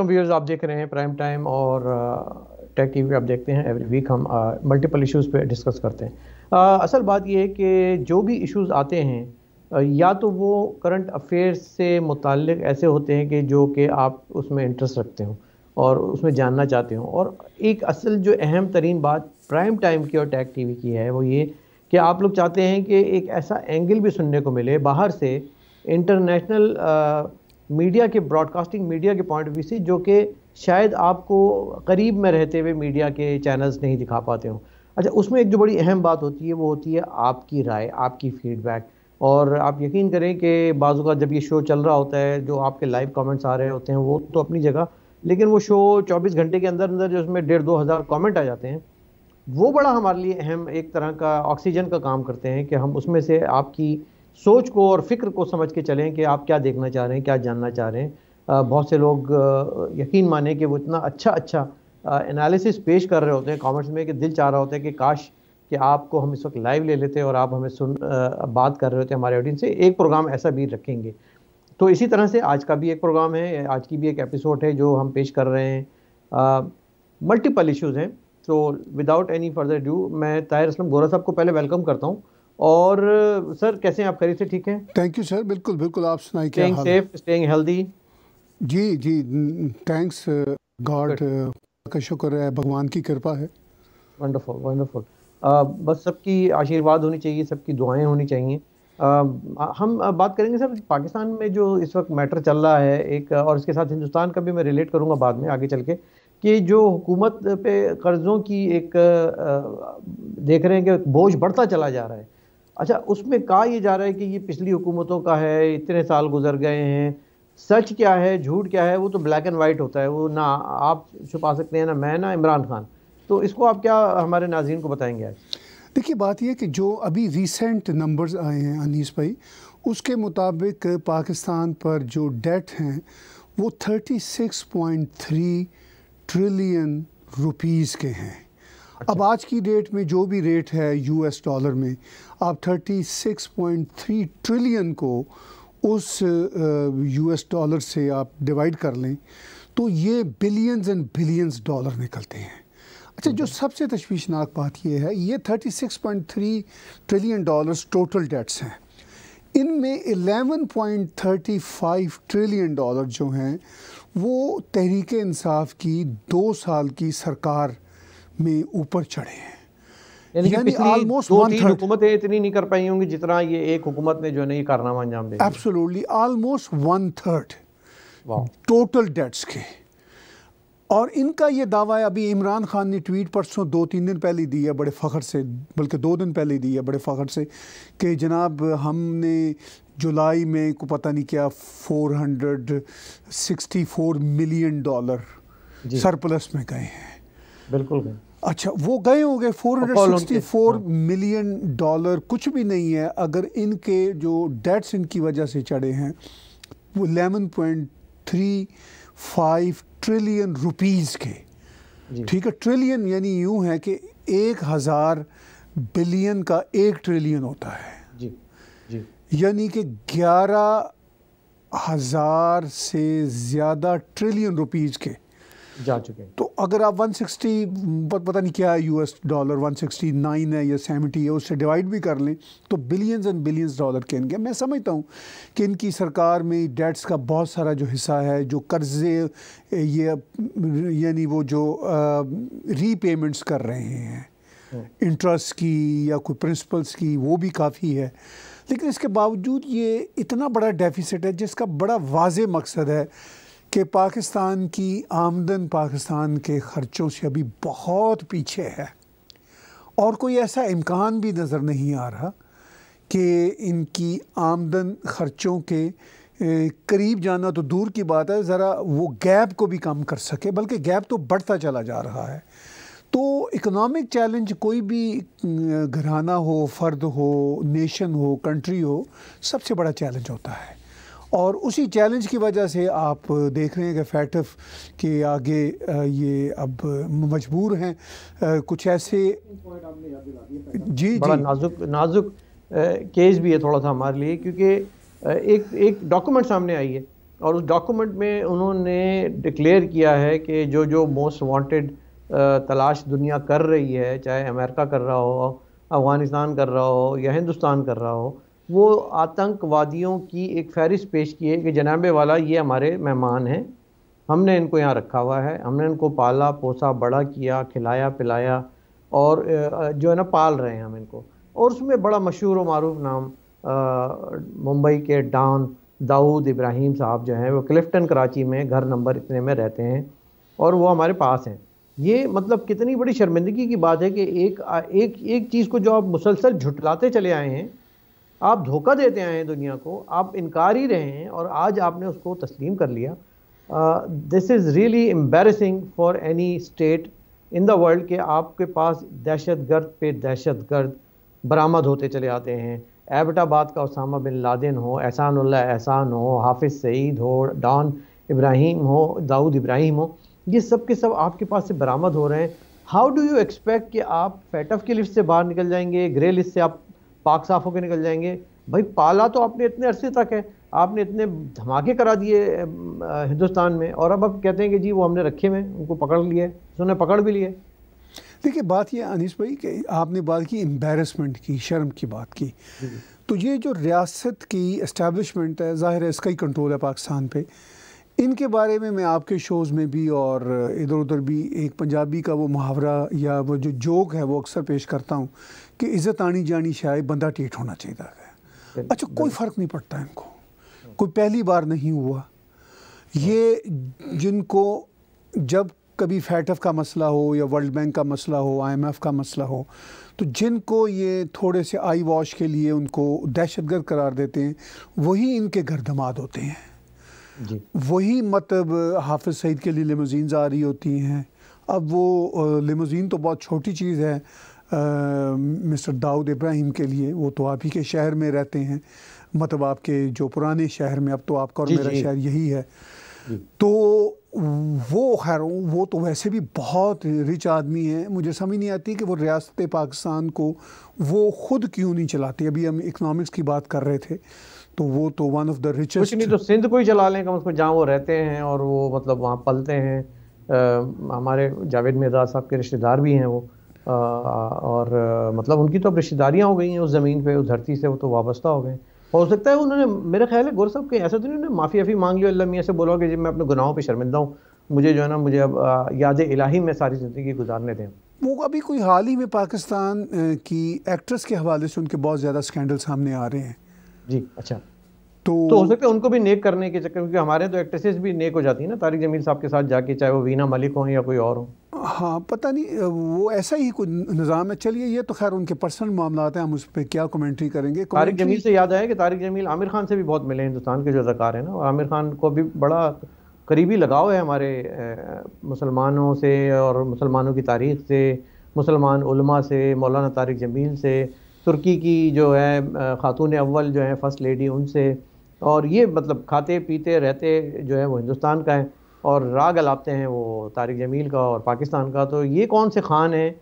Welcome viewers आप देख रहे हैं प्राइम टाइम और टेक uh, टीवी आप देखते हैं एवरी वीक हम मल्टीपल uh, इश्यूज़ पे डिस्कस करते हैं आ, uh, असल बात यह है कि जो भी इश्यूज़ आते हैं या तो वो करंट अफेयर्स से मुतल ऐसे होते हैं कि जो कि आप उसमें इंटरेस्ट रखते हो और उसमें जानना चाहते हो और एक असल जो अहम तरीन बात प्राइम टाइम की और टैक टी की है वो ये कि आप लोग चाहते हैं कि एक ऐसा एंगल भी सुनने को मिले बाहर से इंटरनेशनल मीडिया के ब्रॉडकास्टिंग मीडिया के पॉइंट ऑफ व्यू से जो कि शायद आपको करीब में रहते हुए मीडिया के चैनल्स नहीं दिखा पाते हो अच्छा उसमें एक जो बड़ी अहम बात होती है वो होती है आपकी राय आपकी फीडबैक और आप यकीन करें कि बाज़ू का जब ये शो चल रहा होता है जो आपके लाइव कमेंट्स आ रहे होते हैं वो तो अपनी जगह लेकिन वो शो 24 घंटे के अंदर अंदर जो उसमें डेढ़ दो हज़ार कॉमेंट आ जाते हैं वो बड़ा हमारे लिए अहम एक तरह का ऑक्सीजन का काम करते हैं कि हम उसमें से आपकी सोच को और फिक्र को समझ के चलें कि आप क्या देखना चाह रहे हैं क्या जानना चाह रहे हैं बहुत से लोग यकीन माने कि वो इतना अच्छा अच्छा एनालिसिस पेश कर रहे होते हैं कॉमेंट्स में कि दिल चाह रहा होता है कि काश कि आपको हम इस वक्त लाइव ले लेते हैं और आप हमें सुन बात कर रहे होते हैं हमारे ऑडियंस से एक प्रोग्राम ऐसा भी रखेंगे तो इसी तरह से आज का भी एक प्रोग्राम है आज की भी एक एपिसोड है जो हम पेश कर रहे हैं मल्टीपल इश्यूज़ हैं तो विदाउट एनी फर्दर ड्यू मैं ताहिर असलम गोरा साहब को पहले वेलकम करता हूँ और सर कैसे हैं आप खरीद से ठीक हैं थैंक यू सर बिल्कुल बिल्कुल आप सुनाइए क्या हाल सेफ स्टेइंग हेल्दी जी जी थैंक्स गॉड का शुक्र है भगवान की कृपा है वंडरफुल वंडरफुल uh, बस सबकी आशीर्वाद होनी चाहिए सबकी दुआएं होनी चाहिए uh, आ, हम बात करेंगे सर पाकिस्तान में जो इस वक्त मैटर चल रहा है एक और इसके साथ हिंदुस्तान का भी मैं रिलेट करूंगा बाद में आगे चल के कि जो हुकूमत पे कर्ज़ों की एक देख रहे हैं कि बोझ बढ़ता चला जा रहा है अच्छा उसमें कहा यह जा रहा है कि ये पिछली हुकूमतों का है इतने साल गुजर गए हैं सच क्या है झूठ क्या है वो तो ब्लैक एंड वाइट होता है वो ना आप छुपा सकते हैं ना मैं ना इमरान खान तो इसको आप क्या हमारे नाजीन को बताएंगे आज देखिए बात यह कि जो अभी रिसेंट नंबर्स आए हैं अनीस भाई उसके मुताबिक पाकिस्तान पर जो डेट हैं वो thirty six point three trillion rupees के हैं अच्छा। अब आज की डेट में जो भी रेट है यूएस डॉलर में आप 36.3 ट्रिलियन को उस यूएस डॉलर से आप डिवाइड कर लें तो ये बिलियंस एंड बिलियंस डॉलर निकलते हैं अच्छा जो हम्म। सबसे तशवीशनाक बात यह है ये 36.3 ट्रिलियन डॉलर्स टोटल डेट्स हैं इनमें 11.35 ट्रिलियन डॉलर जो हैं वो तहरीक इंसाफ की दो साल की सरकार में ऊपर चढ़े हैं यानी कि हुकूमतें इतनी नहीं कर पाई होंगी जितना ये एक हुकूमत ने जो है ये कारनामा अंजाम दिया absolutely one third total debts के और इनका ये दावा है अभी इमरान खान ने ट्वीट परसों दो तीन दिन पहले दी है बड़े फ़ख्र से बल्कि दो दिन पहले दी है बड़े फ़ख्र से कि जनाब हमने जुलाई में को पता नहीं क्या 464 मिलियन डॉलर सरप्लस में गए हैं बिल्कुल अच्छा वो गए होंगे 464 मिलियन डॉलर कुछ भी नहीं है अगर इनके जो डेट्स इनकी वजह से चढ़े हैं वो eleven point three five trillion rupees के ठीक है ट्रिलियन यानी यूं है कि एक हज़ार बिलियन का एक ट्रिलियन होता है जी जी यानी कि ग्यारह हज़ार से ज़्यादा ट्रिलियन रुपीज़ के जा चुके हैं तो अगर आप 160 पता नहीं क्या है यूएस डॉलर 169 है या 70 है उससे डिवाइड भी कर लें तो बिलियंस एंड बिलियंस डॉलर के इनके मैं समझता हूँ कि इनकी सरकार में डेट्स का बहुत सारा जो हिस्सा है जो कर्जे ये यानी वो जो रीपेमेंट्स कर रहे हैं इंटरेस्ट हाँ। की या कोई प्रिंसिपल्स की वो भी काफ़ी है लेकिन इसके बावजूद ये इतना बड़ा डेफिसिट है जिसका बड़ा वाज मकसद है कि पाकिस्तान की आमदन पाकिस्तान के ख़र्चों से अभी बहुत पीछे है और कोई ऐसा इम्कान भी नज़र नहीं आ रहा कि इनकी आमदन ख़र्चों के करीब जाना तो दूर की बात है ज़रा वो गैप को भी कम कर सके बल्कि गैप तो बढ़ता चला जा रहा है तो इकोनॉमिक चैलेंज कोई भी घराना हो फ़र्द हो नेशन हो कंट्री हो सबसे बड़ा चैलेंज होता है और उसी चैलेंज की वजह से आप देख रहे हैं कि फैटफ के आगे ये अब मजबूर हैं कुछ ऐसे जी बड़ा जी नाजुक नाजुक केस भी है थोड़ा सा हमारे लिए क्योंकि एक एक डॉक्यूमेंट सामने आई है और उस डॉक्यूमेंट में उन्होंने डिक्लेयर किया है कि जो जो मोस्ट वांटेड तलाश दुनिया कर रही है चाहे अमेरिका कर रहा हो अफ़गानिस्तान कर रहा हो या हिंदुस्तान कर रहा हो वो आतंकवादियों की एक फहरिस्त पेश की है कि जनाबे वाला ये हमारे मेहमान हैं हमने इनको यहाँ रखा हुआ है हमने इनको पाला पोसा बड़ा किया खिलाया पिलाया और जो है ना पाल रहे हैं हम इनको और उसमें बड़ा मशहूर व मरूफ नाम मुंबई के डॉन दाऊद इब्राहिम साहब जो हैं वो क्लिफ्टन कराची में घर नंबर इतने में रहते हैं और वो हमारे पास हैं ये मतलब कितनी बड़ी शर्मिंदगी की बात है कि एक एक एक चीज़ को जो आप मुसलसल झुटलाते चले आए हैं आप धोखा देते आए हैं दुनिया को आप इनकार ही रहे हैं और आज आपने उसको तस्लीम कर लिया this is really embarrassing for any state in the world के आपके पास दहशत गर्द पे दहशत गर्द बरामद होते चले आते हैं एबटाबाद का उसामा बिन लादेन हो एहसान एहसान हो हाफिज़ सईद हो डॉन इब्राहिम हो दाऊद इब्राहिम हो ये सब के सब आपके पास से बरामद हो रहे हैं हाउ डू यू एक्सपेक्ट कि आप फैटफ की लिस्ट से बाहर निकल जाएंगे ग्रे लिस्ट से आप पाक साफ होकर निकल जाएंगे भाई पाला तो आपने इतने अरसे तक है आपने इतने धमाके करा दिए हिंदुस्तान में और अब अब कहते हैं कि जी वो हमने रखे हुए उनको पकड़ लिए उन्होंने पकड़ भी लिए देखिए बात ये अनिस भाई कि आपने बात की एम्बेरसमेंट की शर्म की बात की तो ये जो रियासत की इस्टेबलिशमेंट है ज़ाहिर है इसका ही कंट्रोल है पाकिस्तान पर इनके बारे में मैं आपके शोज़ में भी और इधर उधर भी एक पंजाबी का वो मुहावरा या वो जो जोक है वो अक्सर पेश करता हूँ कि इज्जत आनी जानी शायद बंदा टेट होना चाहिए है अच्छा कोई फ़र्क नहीं पड़ता इनको कोई पहली बार नहीं हुआ ये जिनको जब कभी फैटफ का मसला हो या वर्ल्ड बैंक का मसला हो आईएमएफ का मसला हो तो जिनको ये थोड़े से आई वॉश के लिए उनको दहशतगर्द करार देते हैं वही इनके घर दमाद होते हैं वही मतलब हाफिज सईद के लिए लिमोजीन आ रही होती हैं अब वो लिमोजीन तो बहुत छोटी चीज़ है मिस्टर दाऊद इब्राहिम के लिए वो तो आप ही के शहर में रहते हैं मतलब आपके जो पुराने शहर में अब तो आपका और मेरा शहर यही है तो वो खैर वो तो वैसे भी बहुत रिच आदमी हैं मुझे समझ नहीं आती कि वो रियासत पाकिस्तान को वो ख़ुद क्यों नहीं चलाती अभी हम इकनॉमिक्स की बात कर रहे थे तो वो तो वन ऑफ द रिचेस्ट कुछ नहीं तो सिंध को ही चला लें कम से कम जहाँ वो रहते हैं और वो मतलब वहाँ पलते हैं आ, हमारे जावेद मिर्जा साहब के रिश्तेदार भी हैं वो और मतलब उनकी तो अब रिश्तेदारियाँ हो गई हैं उस ज़मीन पर उस धरती से वो तो वाबस्ता हो गए हो सकता है उन्होंने मेरे ख्याल है गौर साहब कहीं ऐसा तो नहीं उन्होंने माफ़ी अफ़ी मांग ली अल्लाह मियाँ से बोला कि जी मैं अपने गुनाहों पर शर्मिंदा हूँ मुझे जो है ना मुझे अब याद इलाही में सारी ज़िंदगी गुजारने दें वो अभी कोई हाल ही में पाकिस्तान की एक्ट्रेस के हवाले से उनके बहुत ज़्यादा स्कैंडल सामने आ रहे हैं जी अच्छा तो, तो हो सकता है उनको भी नेक करने के चक्कर क्योंकि हमारे तो एक्ट्रेसेस भी नेक हो जाती है ना तारिक जमील साहब के साथ जाके चाहे वो वीना मलिक हो या कोई और हो हाँ पता नहीं वो ऐसा ही कोई निज़ाम है चलिए ये तो खैर उनके पर्सनल मामला हैं हम उस पर क्या कमेंट्री करेंगे तारिक जमील से याद आया कि तारिक जमील आमिर खान से भी बहुत मिले हिंदुस्तान के जो अदाकार हैं ना और आमिर खान को भी बड़ा करीबी लगाव है हमारे मुसलमानों से और मुसलमानों की तारीख से मुसलमान उलमा से मौलाना तारिक जमील से तुर्की की जो है ख़ातून अव्वल जो है फ़र्स्ट लेडी उनसे और ये मतलब खाते पीते रहते जो है वो हिंदुस्तान का है और राग अलापते हैं वो तारिक जमील का और पाकिस्तान का तो ये कौन से खान हैं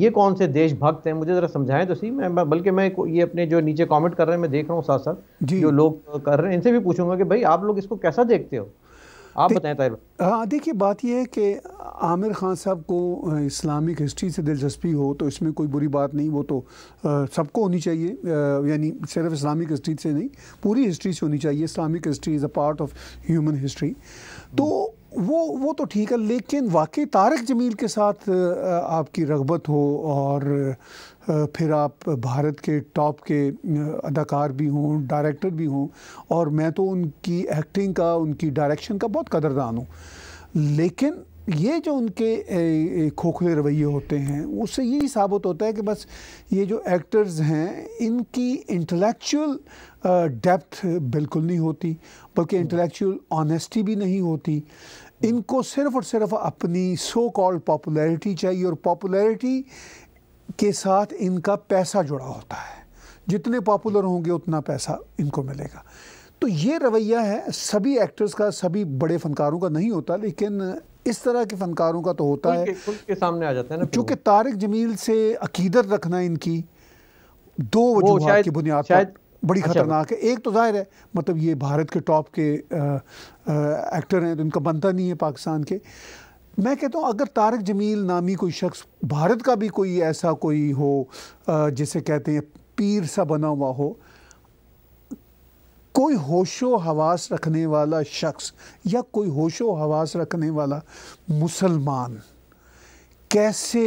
ये कौन से देशभक्त हैं मुझे ज़रा समझाएं तो सही मैं बल्कि मैं ये अपने जो नीचे कमेंट कर रहे हैं मैं देख रहा हूँ साथ साथ जो लोग कर रहे हैं इनसे भी पूछूंगा कि भाई आप लोग इसको कैसा देखते हो आप दे, बताएं तैयार हाँ देखिए बात यह है कि आमिर खान साहब को इस्लामिक हिस्ट्री से दिलचस्पी हो तो इसमें कोई बुरी बात नहीं वो तो सबको होनी चाहिए यानी सिर्फ इस्लामिक हिस्ट्री से नहीं पूरी हिस्ट्री से होनी चाहिए Islamic history is a part of human history तो वो वो तो ठीक है लेकिन वाकई तारक जमील के साथ आपकी रगबत हो और फिर आप भारत के टॉप के अदाकार भी हों डायरेक्टर भी हों और मैं तो उनकी एक्टिंग का उनकी डायरेक्शन का बहुत कदरदान हूँ लेकिन ये जो उनके खोखले रवैये होते हैं उससे यही साबित होता है कि बस ये जो एक्टर्स हैं इनकी इंटेलेक्चुअल डेप्थ बिल्कुल नहीं होती बल्कि इंटेलेक्चुअल हम्म। ऑनेस्टी भी नहीं होती हम्म। इनको सिर्फ और सिर्फ अपनी सो कॉल्ड पॉपुलैरिटी चाहिए और पॉपुलैरिटी के साथ इनका पैसा जुड़ा होता है जितने पॉपुलर होंगे उतना पैसा इनको मिलेगा तो ये रवैया है सभी एक्टर्स का सभी बड़े फनकारों का नहीं होता लेकिन इस तरह के फनकारों का तो होता है के सामने आ जाता है ना क्योंकि तारिक जमील से अकीदत रखना इनकी दो वजूहत की बुनियाद पर बड़ी अच्छा खतरनाक है एक तो जाहिर है मतलब ये भारत के टॉप के आ, आ, एक्टर हैं तो इनका बनता नहीं है पाकिस्तान के मैं कहता हूँ अगर तारक जमील नामी कोई शख्स भारत का भी कोई ऐसा कोई हो जिसे कहते हैं पीर सा बना हुआ हो कोई होशो हवास रखने वाला शख्स या कोई होशो हवास रखने वाला मुसलमान कैसे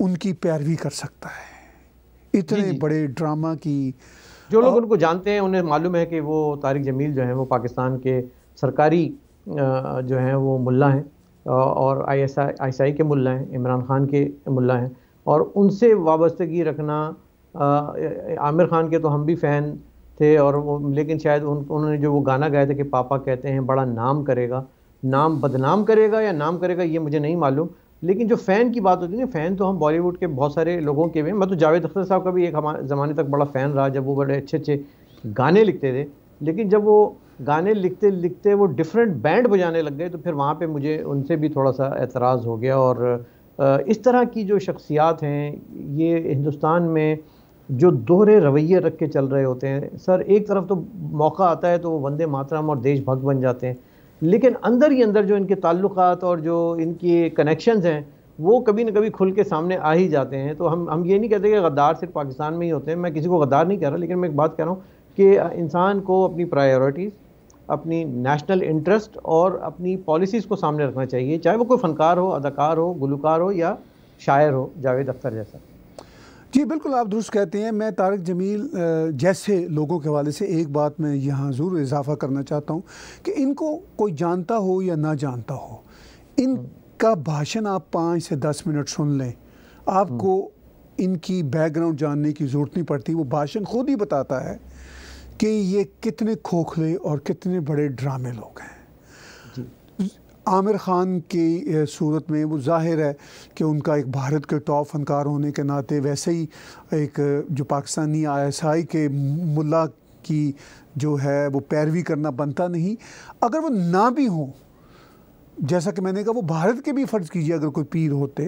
उनकी पैरवी कर सकता है इतने जी जी। बड़े ड्रामा की जो लोग उनको जानते हैं उन्हें मालूम है कि वो तारिक जमील जो है वो पाकिस्तान के सरकारी जो हैं वो मुल्ला हैं और I S I I S I के मुल्ला हैं इमरान खान के मुल्ला हैं और उनसे वाबस्तगी रखना आमिर खान के तो हम भी फ़ैन थे और वो लेकिन शायद उन उन्होंने जो वो गाना गाया था कि पापा कहते हैं बड़ा नाम करेगा नाम बदनाम करेगा या नाम करेगा ये मुझे नहीं मालूम लेकिन जो फ़ैन की बात होती है ना फ़ैन तो हम बॉलीवुड के बहुत सारे लोगों के भी मैं तो जावेद अख्तर साहब का भी एक हमारे ज़माने तक बड़ा फ़ैन रहा जब वो बड़े अच्छे अच्छे गाने लिखते थे लेकिन जब वो गाने लिखते लिखते वो डिफरेंट बैंड बजाने लग गए तो फिर वहाँ पे मुझे उनसे भी थोड़ा सा एतराज़ हो गया और इस तरह की जो शख्सियात हैं ये हिंदुस्तान में जो दोहरे रवैये रख के चल रहे होते हैं सर एक तरफ तो मौका आता है तो वो वंदे मातरम और देशभक्त बन जाते हैं लेकिन अंदर ही अंदर जो इनके ताल्लुक और जो इनके कनेक्शंस हैं वो कभी ना कभी खुल के सामने आ ही जाते हैं तो हम हम ये नहीं कहते कि गद्दार सिर्फ पाकिस्तान में ही होते हैं मैं किसी को गद्दार नहीं कह रहा लेकिन मैं एक बात कह रहा हूँ कि इंसान को अपनी प्रायोरिटीज़ अपनी नेशनल इंटरेस्ट और अपनी पॉलिसीज़ को सामने रखना चाहिए चाहे वो कोई फ़नकार हो अदाकार हो गुलकार हो या शायर हो जावेद अख्तर जैसा जी बिल्कुल आप दुरुस्त कहते हैं मैं तारक जमील जैसे लोगों के हवाले से एक बात मैं यहाँ ज़रूर इजाफ़ा करना चाहता हूँ कि इनको कोई जानता हो या ना जानता हो इनका भाषण आप पाँच से दस मिनट सुन लें आपको इनकी बैकग्राउंड जानने की ज़रूरत नहीं पड़ती वो भाषण खुद ही बताता है कि ये कितने खोखले और कितने बड़े ड्रामे लोग हैं आमिर ख़ान की सूरत में वो जाहिर है कि उनका एक भारत के टॉप फनकार होने के नाते वैसे ही एक जो पाकिस्तानी आईएसआई के मुल्ला की जो है वो पैरवी करना बनता नहीं अगर वो ना भी हों जैसा कि मैंने कहा वो भारत के भी फ़र्ज़ कीजिए अगर कोई पीर होते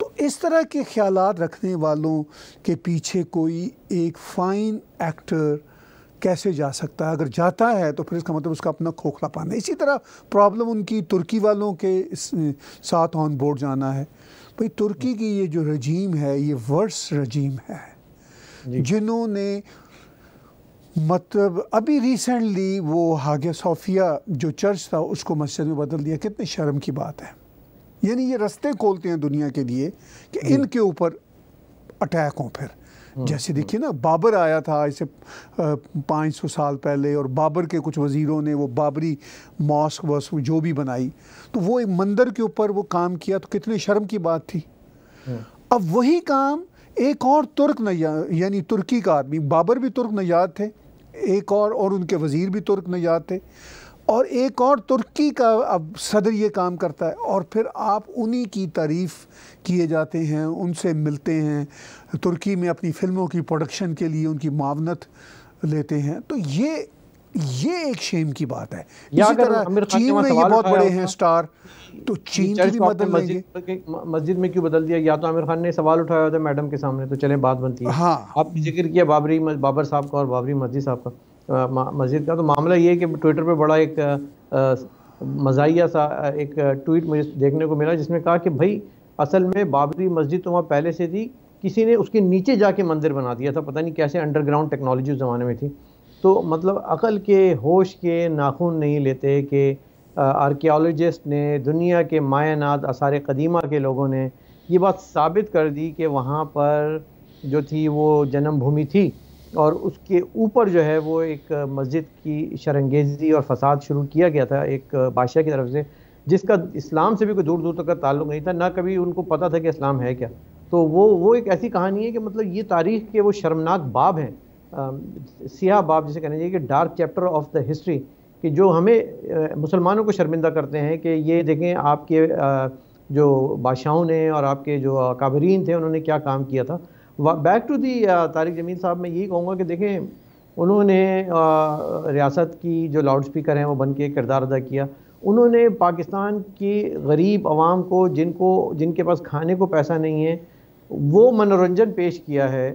तो इस तरह के ख्याल रखने वालों के पीछे कोई एक फ़ाइन एक्टर कैसे जा सकता है अगर जाता है तो फिर इसका मतलब उसका अपना खोखला पाना इसी तरह प्रॉब्लम उनकी तुर्की वालों के साथ ऑन बोर्ड जाना है भाई तुर्की की ये जो रजीम है ये वर्स रजीम है जिन्होंने मतलब अभी रिसेंटली वो हागिया सोफिया जो चर्च था उसको मस्जिद में बदल दिया कितनी शर्म की बात है यानी ये रस्ते खोलते हैं दुनिया के लिए कि इनके ऊपर अटैक हों फिर हम्म, जैसे हम्म। देखिए ना बाबर आया था आज से पाँच सौ साल पहले और बाबर के कुछ वज़ीरों ने वो बाबरी मॉस्क वस जो भी बनाई तो वो एक मंदिर के ऊपर वो काम किया तो कितने शर्म की बात थी हम्म। अब वही काम एक और तुर्क नैया यानी तुर्की का आदमी बाबर भी तुर्क नजात थे एक और और उनके वज़ीर भी तुर्क नजात थे और एक और तुर्की का अब सदर ये काम करता है और फिर आप उन्हीं की तारीफ़ किए जाते हैं उनसे मिलते हैं तुर्की में अपनी फ़िल्मों की प्रोडक्शन के लिए उनकी मावनत लेते हैं तो ये ये एक शेम की बात है इसी तरह चीन में ये बहुत बड़े हैं स्टार तो चीन की भी बदल मस्जिद मस्जिद में क्यों बदल दिया या तो आमिर खान ने सवाल उठाया था मैडम के सामने तो चले बात बनती है हाँ आपने जिक्र किया बाबरी बाबर साहब का और बाबरी मस्जिद साहब का मस्जिद का तो मामला ये है कि ट्विटर पर बड़ा एक मजाइया सा एक ट्वीट मुझे देखने को मिला जिसमें कहा कि भाई असल में बाबरी मस्जिद तो वहाँ पहले से थी किसी ने उसके नीचे जाके मंदिर बना दिया था पता नहीं कैसे अंडरग्राउंड टेक्नोलॉजी उस ज़माने में थी तो मतलब अकल के होश के नाखून नहीं लेते कि आर्कियोलॉजिस्ट ने दुनिया के मायानात आसार कदीमा के लोगों ने ये बात साबित कर दी कि वहाँ पर जो थी वो जन्मभूमि थी और उसके ऊपर जो है वो एक मस्जिद की शरंगेजी और फसाद शुरू किया गया था एक बादशाह की तरफ से जिसका इस्लाम से भी कोई दूर दूर तक का ताल्लुक नहीं था ना कभी उनको पता था कि इस्लाम है क्या तो वो वो एक ऐसी कहानी है कि मतलब ये तारीख के वो शर्मनाक बाब हैं सियाह बाब जिसे कहना चाहिए कि dark chapter of the history कि जो हमें मुसलमानों को शर्मिंदा करते हैं कि ये देखें आपके आ, जो बादशाहों ने और आपके जो काबरीन थे उन्होंने क्या काम किया था बैक टू दी तारिक जमीन साहब मैं यही कहूँगा कि देखें उन्होंने रियासत की जो लाउड स्पीकर हैं वो बन के किरदार अदा किया उन्होंने पाकिस्तान की गरीब आवाम को जिनको जिनके पास खाने को पैसा नहीं है वो मनोरंजन पेश किया है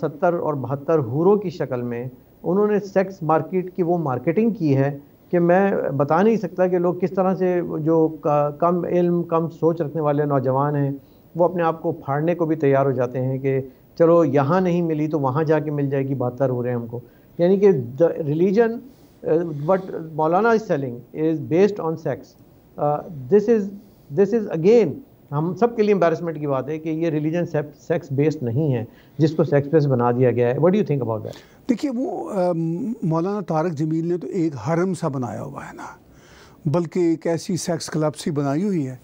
सत्तर और बहत्तर हूरों की शक्ल में उन्होंने सेक्स मार्केट की वो मार्केटिंग की है कि मैं बता नहीं सकता कि लोग किस तरह से जो कम इल्म कम सोच रखने वाले नौजवान हैं वो अपने आप को फाड़ने को भी तैयार हो जाते हैं कि चलो यहाँ नहीं मिली तो वहाँ जाके मिल जाएगी बहत्तर हो रहे हैं हमको यानी कि religion what Maulana is selling is based on sex. This is this is again हम सब के लिए embarrassment की बात है कि ये religion sex based नहीं है जिसको sex based बना दिया गया है. What do you think about that? देखिए वो मौलाना तारक जमील ने तो एक हरम सा बनाया हुआ है ना बल्कि एक ऐसी सेक्स क्लब सी बनाई हुई है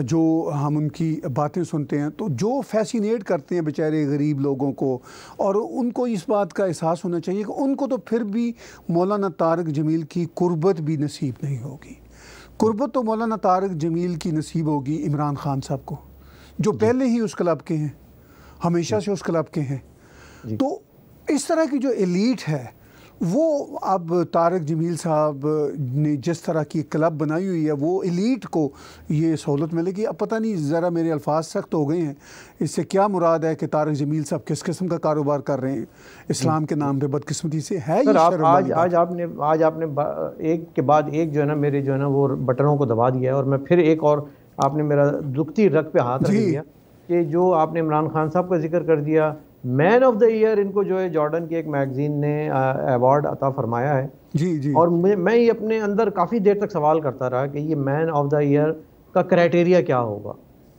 जो हम उनकी बातें सुनते हैं तो जो फैसिनेट करते हैं बेचारे गरीब लोगों को और उनको इस बात का एहसास होना चाहिए कि उनको तो फिर भी मौलाना तारक जमील की कुर्बत भी नसीब नहीं होगी कुर्बत तो मौलाना तारक जमील की नसीब होगी इमरान खान साहब को जो पहले ही उस क्लब के हैं हमेशा से उस क्लब के हैं तो इस तरह की जो एलीट है वो अब तारक जमील साहब ने जिस तरह की क्लब बनाई हुई है वो इलीट को ये सहूलत मिलेगी अब पता नहीं ज़रा मेरे अल्फाज सख्त हो गए हैं इससे क्या मुराद है कि तारक जमील साहब किस किस्म का कारोबार कर रहे हैं इस्लाम के नाम पे बदकिस्मती से है सर आप, आज आज आपने आज आपने एक के बाद एक जो है ना मेरे जो है ना वो बटनों को दबा दिया है और मैं फिर एक और आपने मेरा दुखती रख पे हाथ रख दिया कि जो आपने इमरान खान साहब का जिक्र कर दिया मैन ऑफ द ईयर इनको जो है जॉर्डन की एक मैगजीन ने अवार्ड अता फरमाया है जी जी और मैं ये अपने अंदर काफ़ी देर तक सवाल करता रहा कि ये मैन ऑफ द ईयर का क्राइटेरिया क्या होगा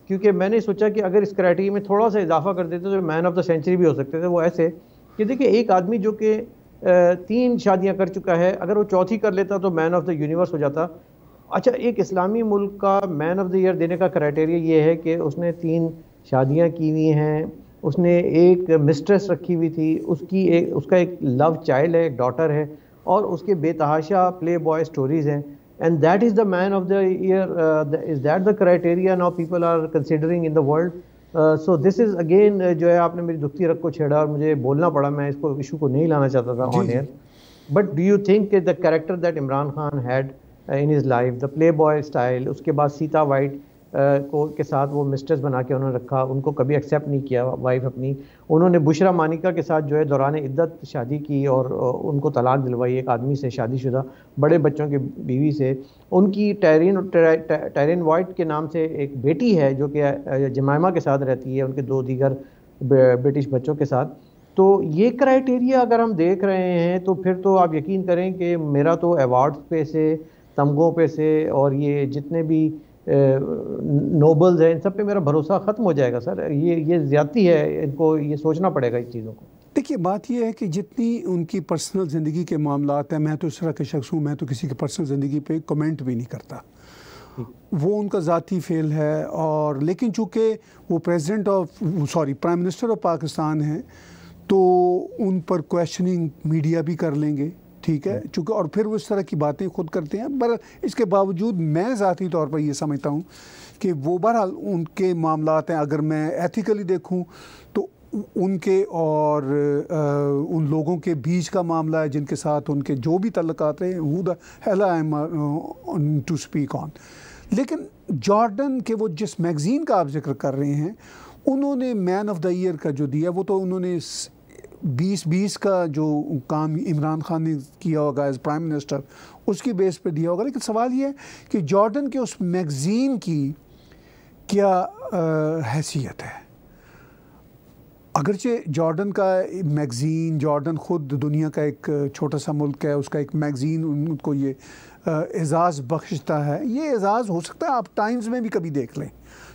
क्योंकि मैंने सोचा कि अगर इस क्राइटेरिया में थोड़ा सा इजाफा कर देते तो मैन ऑफ द सेंचुरी भी हो सकते थे वो ऐसे कि देखिए एक आदमी जो कि तीन शादियां कर चुका है अगर वो चौथी कर लेता तो मैन ऑफ द यूनिवर्स हो जाता अच्छा एक इस्लामी मुल्क का मैन ऑफ द ईयर देने का क्राइटेरिया ये है कि उसने तीन शादियां की हुई हैं उसने एक मिस्ट्रेस रखी हुई थी उसकी एक उसका एक लव चाइल्ड है एक डॉटर है और उसके बेतहाशा प्ले बॉय स्टोरीज हैं and that is the man of the year is that the criteria now people are considering in the world so this is again जो है आपने मेरी दुखती रख को छेड़ा और मुझे बोलना पड़ा मैं इसको इशू को नहीं लाना चाहता था on air but do you think the character that Imran Khan had in his life the play boy style उसके बाद सीता वाइट को के साथ वो मिस्ट्रेस बना के उन्होंने रखा उनको कभी एक्सेप्ट नहीं किया वाइफ अपनी उन्होंने बुशरा मानिका के साथ जो है दौरान इद्दत शादी की और उनको तलाक दिलवाई एक आदमी से शादीशुदा बड़े बच्चों के बीवी से उनकी टैरिन टैरिन वाइट के नाम से एक बेटी है जो कि जमायमा के साथ रहती है उनके दो दीगर ब्रिटिश बच्चों के साथ तो ये क्राइटेरिया अगर हम देख रहे हैं तो फिर तो आप यकीन करें कि मेरा तो अवार्ड्स पे से तमगों पे से और ये जितने भी नोबल्स हैं इन सब पे मेरा भरोसा ख़त्म हो जाएगा सर ये ये ज़्यादती है इनको ये सोचना पड़ेगा इस चीज़ों को देखिए बात यह है कि जितनी उनकी पर्सनल ज़िंदगी के मामला हैं मैं तो इस तरह के शख्स हूँ मैं तो किसी की पर्सनल ज़िंदगी पे कमेंट भी नहीं करता वो उनका ज़ाती फेल है और लेकिन चूँकि वो president of sorry prime minister of Pakistan हैं तो उन पर क्वेश्चनिंग मीडिया भी कर लेंगे ठीक है हम्म। चूँकि और फिर वो इस तरह की बातें खुद करते हैं पर इसके बावजूद मैं ज़ाती तौर पर यह समझता हूँ कि वो बहरहाल उनके मामला हैं अगर मैं एथिकली देखूँ तो उनके और आ, उन लोगों के बीच का मामला है जिनके साथ उनके जो भी तल्लक हैं who the to speak on लेकिन जॉर्डन के वो जिस मैगज़ीन का आप जिक्र कर रहे हैं उन्होंने मैन ऑफ द ईयर का जो दिया वो तो उन्होंने बीस बीस का जो काम इमरान खान ने किया होगा एज प्राइम मिनिस्टर उसकी बेस पर दिया होगा लेकिन सवाल ये है कि जॉर्डन के उस मैगज़ीन की क्या आ, हैसियत है अगरचे जॉर्डन का मैगज़ीन जॉर्डन ख़ुद दुनिया का एक छोटा सा मुल्क है उसका एक मैगज़ीन उनको ये एजाज़ बख्शता है ये एजाज़ हो सकता है आप टाइम्स में भी कभी देख लें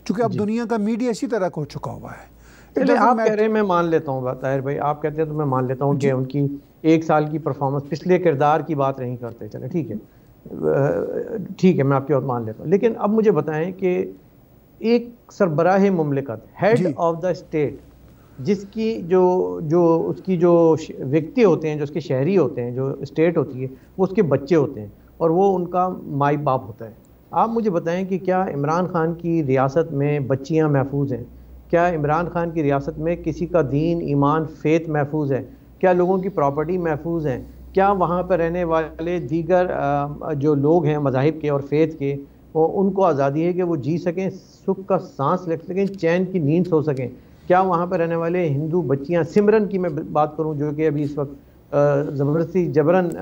चूँकि अब दुनिया का मीडिया इसी तरह का हो चुका हुआ है चलिए आप कह रहे हैं मैं मान लेता हूँ ताहिर भाई आप कहते हैं तो मैं मान लेता हूँ कि उनकी एक साल की परफॉर्मेंस पिछले किरदार की बात नहीं करते चले ठीक है ठीक है मैं आपकी बात मान लेता हूँ लेकिन अब मुझे बताएं कि एक सरबराह ममलिकत हेड ऑफ द स्टेट जिसकी जो जो उसकी जो व्यक्ति होते हैं जो उसके शहरी होते हैं जो स्टेट होती है वो उसके बच्चे होते हैं और वो उनका माई बाप होता है आप मुझे बताएं कि क्या इमरान खान की रियासत में बच्चियां महफूज हैं क्या इमरान खान की रियासत में किसी का दीन ईमान फेत महफूज है क्या लोगों की प्रॉपर्टी महफूज है क्या वहाँ पर रहने वाले दीगर जो लोग हैं मजाहब के और फेत के वो उनको आज़ादी है कि वो जी सकें सुख का सांस ले सकें चैन की नींद सो सकें क्या वहाँ पर रहने वाले हिंदू बच्चियाँ सिमरन की मैं बात करूँ जो कि अभी इस वक्त ज़बरदस्ती जबरन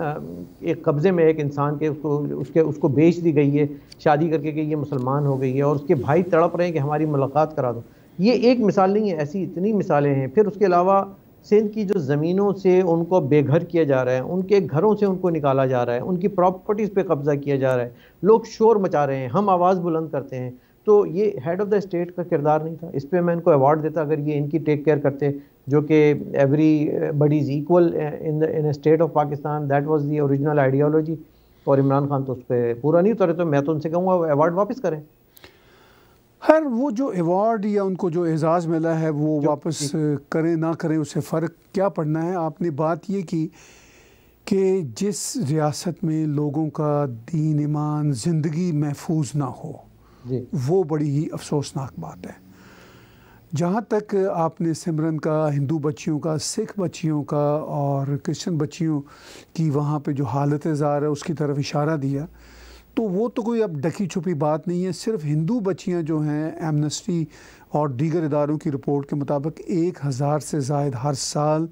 एक कब्ज़े में एक इंसान के उसको उसके उसको बेच दी गई है शादी करके कि ये मुसलमान हो गई है और उसके भाई तड़प रहे हैं कि हमारी मुलाकात करा दो ये एक मिसाल नहीं है ऐसी इतनी मिसालें हैं फिर उसके अलावा सिंध की जो ज़मीनों से उनको बेघर किया जा रहा है उनके घरों से उनको निकाला जा रहा है उनकी प्रॉपर्टीज़ पे कब्ज़ा किया जा रहा है लोग शोर मचा रहे हैं हम आवाज़ बुलंद करते हैं तो ये हेड ऑफ़ द स्टेट का किरदार नहीं था इस पर मैं इनको अवार्ड देता अगर ये इनकी टेक केयर करते जो कि everybody is equal in in state of Pakistan that was the original ideology और इमरान खान तो उस पर पूरा नहीं उतरे तो मैं तो उनसे कहूँगा अवार्ड वापस करें खैर वो जो अवार्ड या उनको जो एजाज़ मिला है वो वापस करें ना करें उससे फ़र्क क्या पड़ना है आपने बात ये की कि जिस रियासत में लोगों का दीन ईमान ज़िंदगी महफूज ना हो वो बड़ी ही अफसोसनाक बात है जहाँ तक आपने सिमरन का हिंदू बच्चियों का सिख बच्चियों का और क्रिश्चन बच्चियों की वहाँ पे जो हालत ज़ार है उसकी तरफ इशारा दिया तो वो तो कोई अब ढकी छुपी बात नहीं है सिर्फ हिंदू बच्चियाँ जो हैं एमनेस्टी और दीगर इदारों की रिपोर्ट के मुताबिक एक हज़ार से जायद हर साल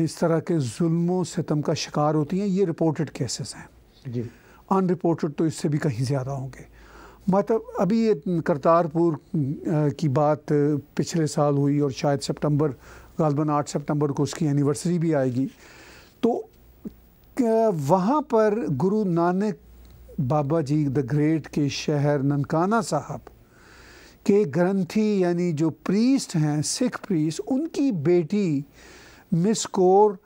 इस तरह के जुल्मों सितम का शिकार होती हैं ये रिपोर्टेड केसेस हैं जी अनरिपोर्टेड तो इससे भी कहीं ज़्यादा होंगे मतलब अभी ये करतारपुर की बात पिछले साल हुई और शायद सितंबर गालबन आठ सितंबर को उसकी एनिवर्सरी भी आएगी तो वहाँ पर गुरु नानक बाबा जी द ग्रेट के शहर ननकाना साहब के ग्रंथी यानी जो प्रीस्ट हैं सिख प्रीस्ट उनकी बेटी मिस कौर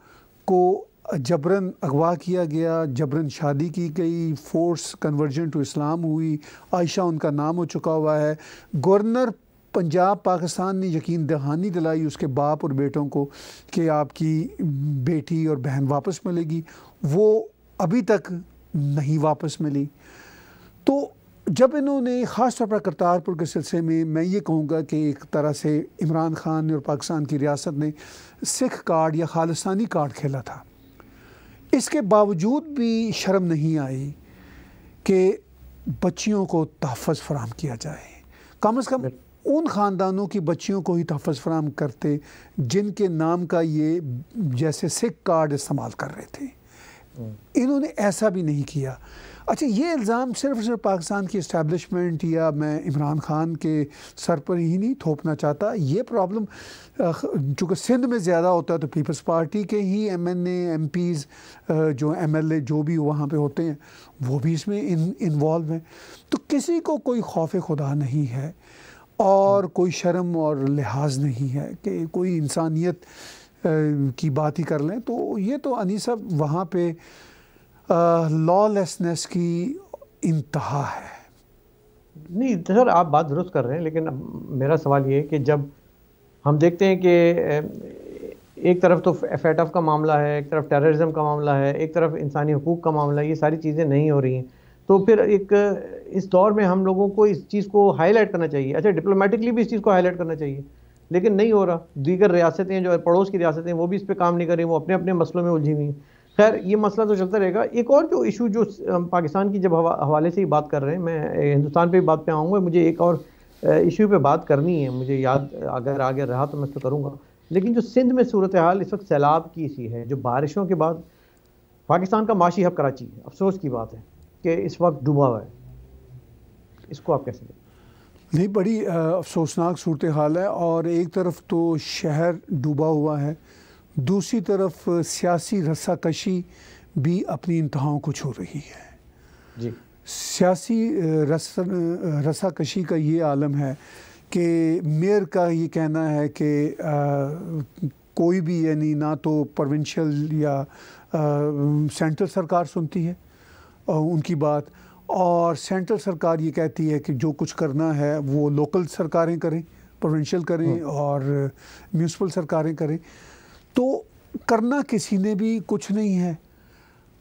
को जबरन अगवा किया गया जबरन शादी की गई फोर्स कन्वर्जन टू इस्लाम हुई आयशा उनका नाम हो चुका हुआ है गवर्नर पंजाब पाकिस्तान ने यकीन दहानी दिलाई उसके बाप और बेटों को कि आपकी बेटी और बहन वापस मिलेगी वो अभी तक नहीं वापस मिली तो जब इन्होंने ख़ास तौर पर करतारपुर के सिलसिले में मैं ये कहूँगा कि एक तरह से इमरान ख़ान ने और पाकिस्तान की रियासत ने सिख कार्ड या खालिस्तानी कार्ड खेला था इसके बावजूद भी शर्म नहीं आई कि बच्चियों को तहफ़ फराम किया जाए कम अज़ कम उन ख़ानदानों की बच्चियों को ही तहफ़ फराम करते जिनके नाम का ये जैसे सिख कार्ड इस्तेमाल कर रहे थे इन्होंने ऐसा भी नहीं किया अच्छा ये इल्ज़ाम सिर्फ सिर्फ पाकिस्तान की इस्टेबलिशमेंट या मैं इमरान खान के सर पर ही नहीं थोपना चाहता ये प्रॉब्लम चूँकि सिंध में ज़्यादा होता है तो पीपल्स पार्टी के ही एम एन एम पीज़ जो एम एल ए जो भी वहाँ पर होते हैं वो भी इसमें इन इन्वॉल्व हैं तो किसी को कोई खौफ खुदा नहीं है और कोई शर्म और लिहाज नहीं है कि कोई इंसानियत की बात ही कर लें तो ये तो अनी वहाँ पे लॉलेसनेस की इंतहा है नहीं सर आप बात दुरुस्त कर रहे हैं लेकिन मेरा सवाल ये है कि जब हम देखते हैं कि एक तरफ तो एफ का मामला है एक तरफ टेररिज्म का मामला है एक तरफ इंसानी हकूक़ का मामला है ये सारी चीज़ें नहीं हो रही हैं तो फिर एक इस दौर में हम लोगों को इस चीज़ को हाईलाइट करना चाहिए अच्छा डिप्लोमेटिकली भी इस चीज़ को हाईलाइट करना चाहिए लेकिन नहीं हो रहा दीगर रियासतें जो पड़ोस की रियासतें वो भी इस पर काम नहीं कर रही वो अपने अपने मसलों में उलझी हुई हैं खैर ये मसला तो चलता रहेगा एक और जो इशू जो पाकिस्तान की जब हवा, हवाले से ही बात कर रहे हैं मैं हिंदुस्तान पे बात पे आऊँगा मुझे एक और इशू पे बात करनी है मुझे याद अगर आगे रहा तो मैं तो करूँगा लेकिन जो सिंध में सूरत हाल इस वक्त सैलाब की सी है जो बारिशों के बाद पाकिस्तान का माशी हब कराची अफसोस की बात है कि इस वक्त डूबा हुआ है इसको आप कैसे नहीं बड़ी अफसोसनाक सूरत हाल है और एक तरफ तो शहर डूबा हुआ है दूसरी तरफ सियासी रस्साकशी भी अपनी इंतहाओं को छू रही है जी सियासी रस का ये आलम है कि मेयर का ये कहना है कि कोई भी यानी ना तो प्रोविंशियल या सेंट्रल सरकार सुनती है और उनकी बात और सेंट्रल सरकार ये कहती है कि जो कुछ करना है वो लोकल सरकारें करें प्रोविंशियल करें हाँ। और म्यूनसिपल सरकारें करें तो करना किसी ने भी कुछ नहीं है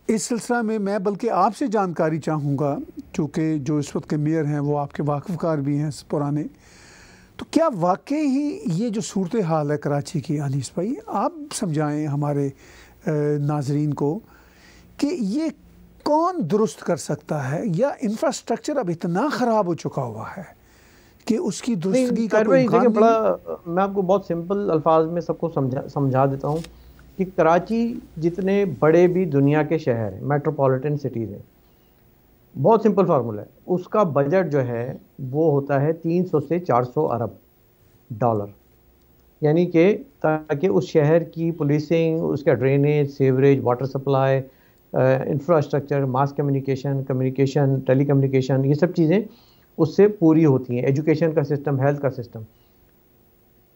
इस सिलसिला में मैं बल्कि आपसे जानकारी चाहूँगा क्योंकि जो इस वक्त के मेयर हैं वो आपके वाकफकार भी हैं पुराने तो क्या वाकई ही ये जो सूरत हाल है कराची की अनिस भाई आप समझाएं हमारे नाजरीन को कि ये कौन दुरुस्त कर सकता है या इंफ्रास्ट्रक्चर अब इतना ख़राब हो चुका हुआ है कि उसकी दुरुस्तगी का कोई देखिए बड़ा मैं आपको बहुत सिंपल अल्फाज में सबको समझा समझा देता हूँ कि कराची जितने बड़े भी दुनिया के शहर हैं मेट्रोपॉलिटन सिटीज़ हैं बहुत सिंपल फार्मूला है उसका बजट जो है वो होता है 300 से 400 अरब डॉलर यानी कि ताकि उस शहर की पुलिसिंग उसका drainage sewerage water supply infrastructure mass communication communication telecommunication ये सब चीज़ें उससे पूरी होती हैं एजुकेशन का सिस्टम हेल्थ का सिस्टम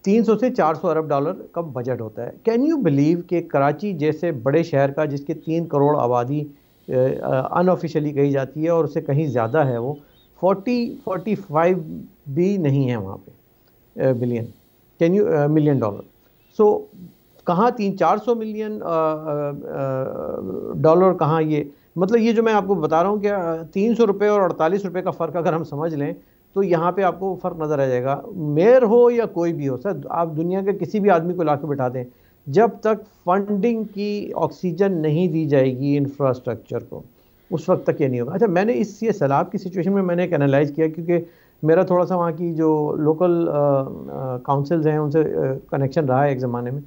300 से 400 अरब डॉलर का बजट होता है कैन यू बिलीव कि कराची जैसे बड़े शहर का जिसके तीन करोड़ आबादी अनऑफिशली कही जाती है और उससे कहीं ज़्यादा है वो 40 45 भी नहीं है वहाँ पे billion can you million dollar so कहाँ तीन चार सौ मिलियन डॉलर कहाँ ये मतलब ये जो मैं आपको बता रहा हूँ कि तीन सौ रुपये और अड़तालीस रुपये का फ़र्क अगर हम समझ लें तो यहाँ पे आपको फ़र्क नज़र आ जाएगा मेयर हो या कोई भी हो सर आप दुनिया के किसी भी आदमी को ला के बैठा दें जब तक फंडिंग की ऑक्सीजन नहीं दी जाएगी इंफ्रास्ट्रक्चर को उस वक्त तक ये नहीं होगा अच्छा मैंने इस ये सैलाब की सिचुएशन में मैंने एक एनालाइज किया क्योंकि मेरा थोड़ा सा वहाँ की जो लोकल काउंसिल्स हैं उनसे कनेक्शन रहा है एक ज़माने में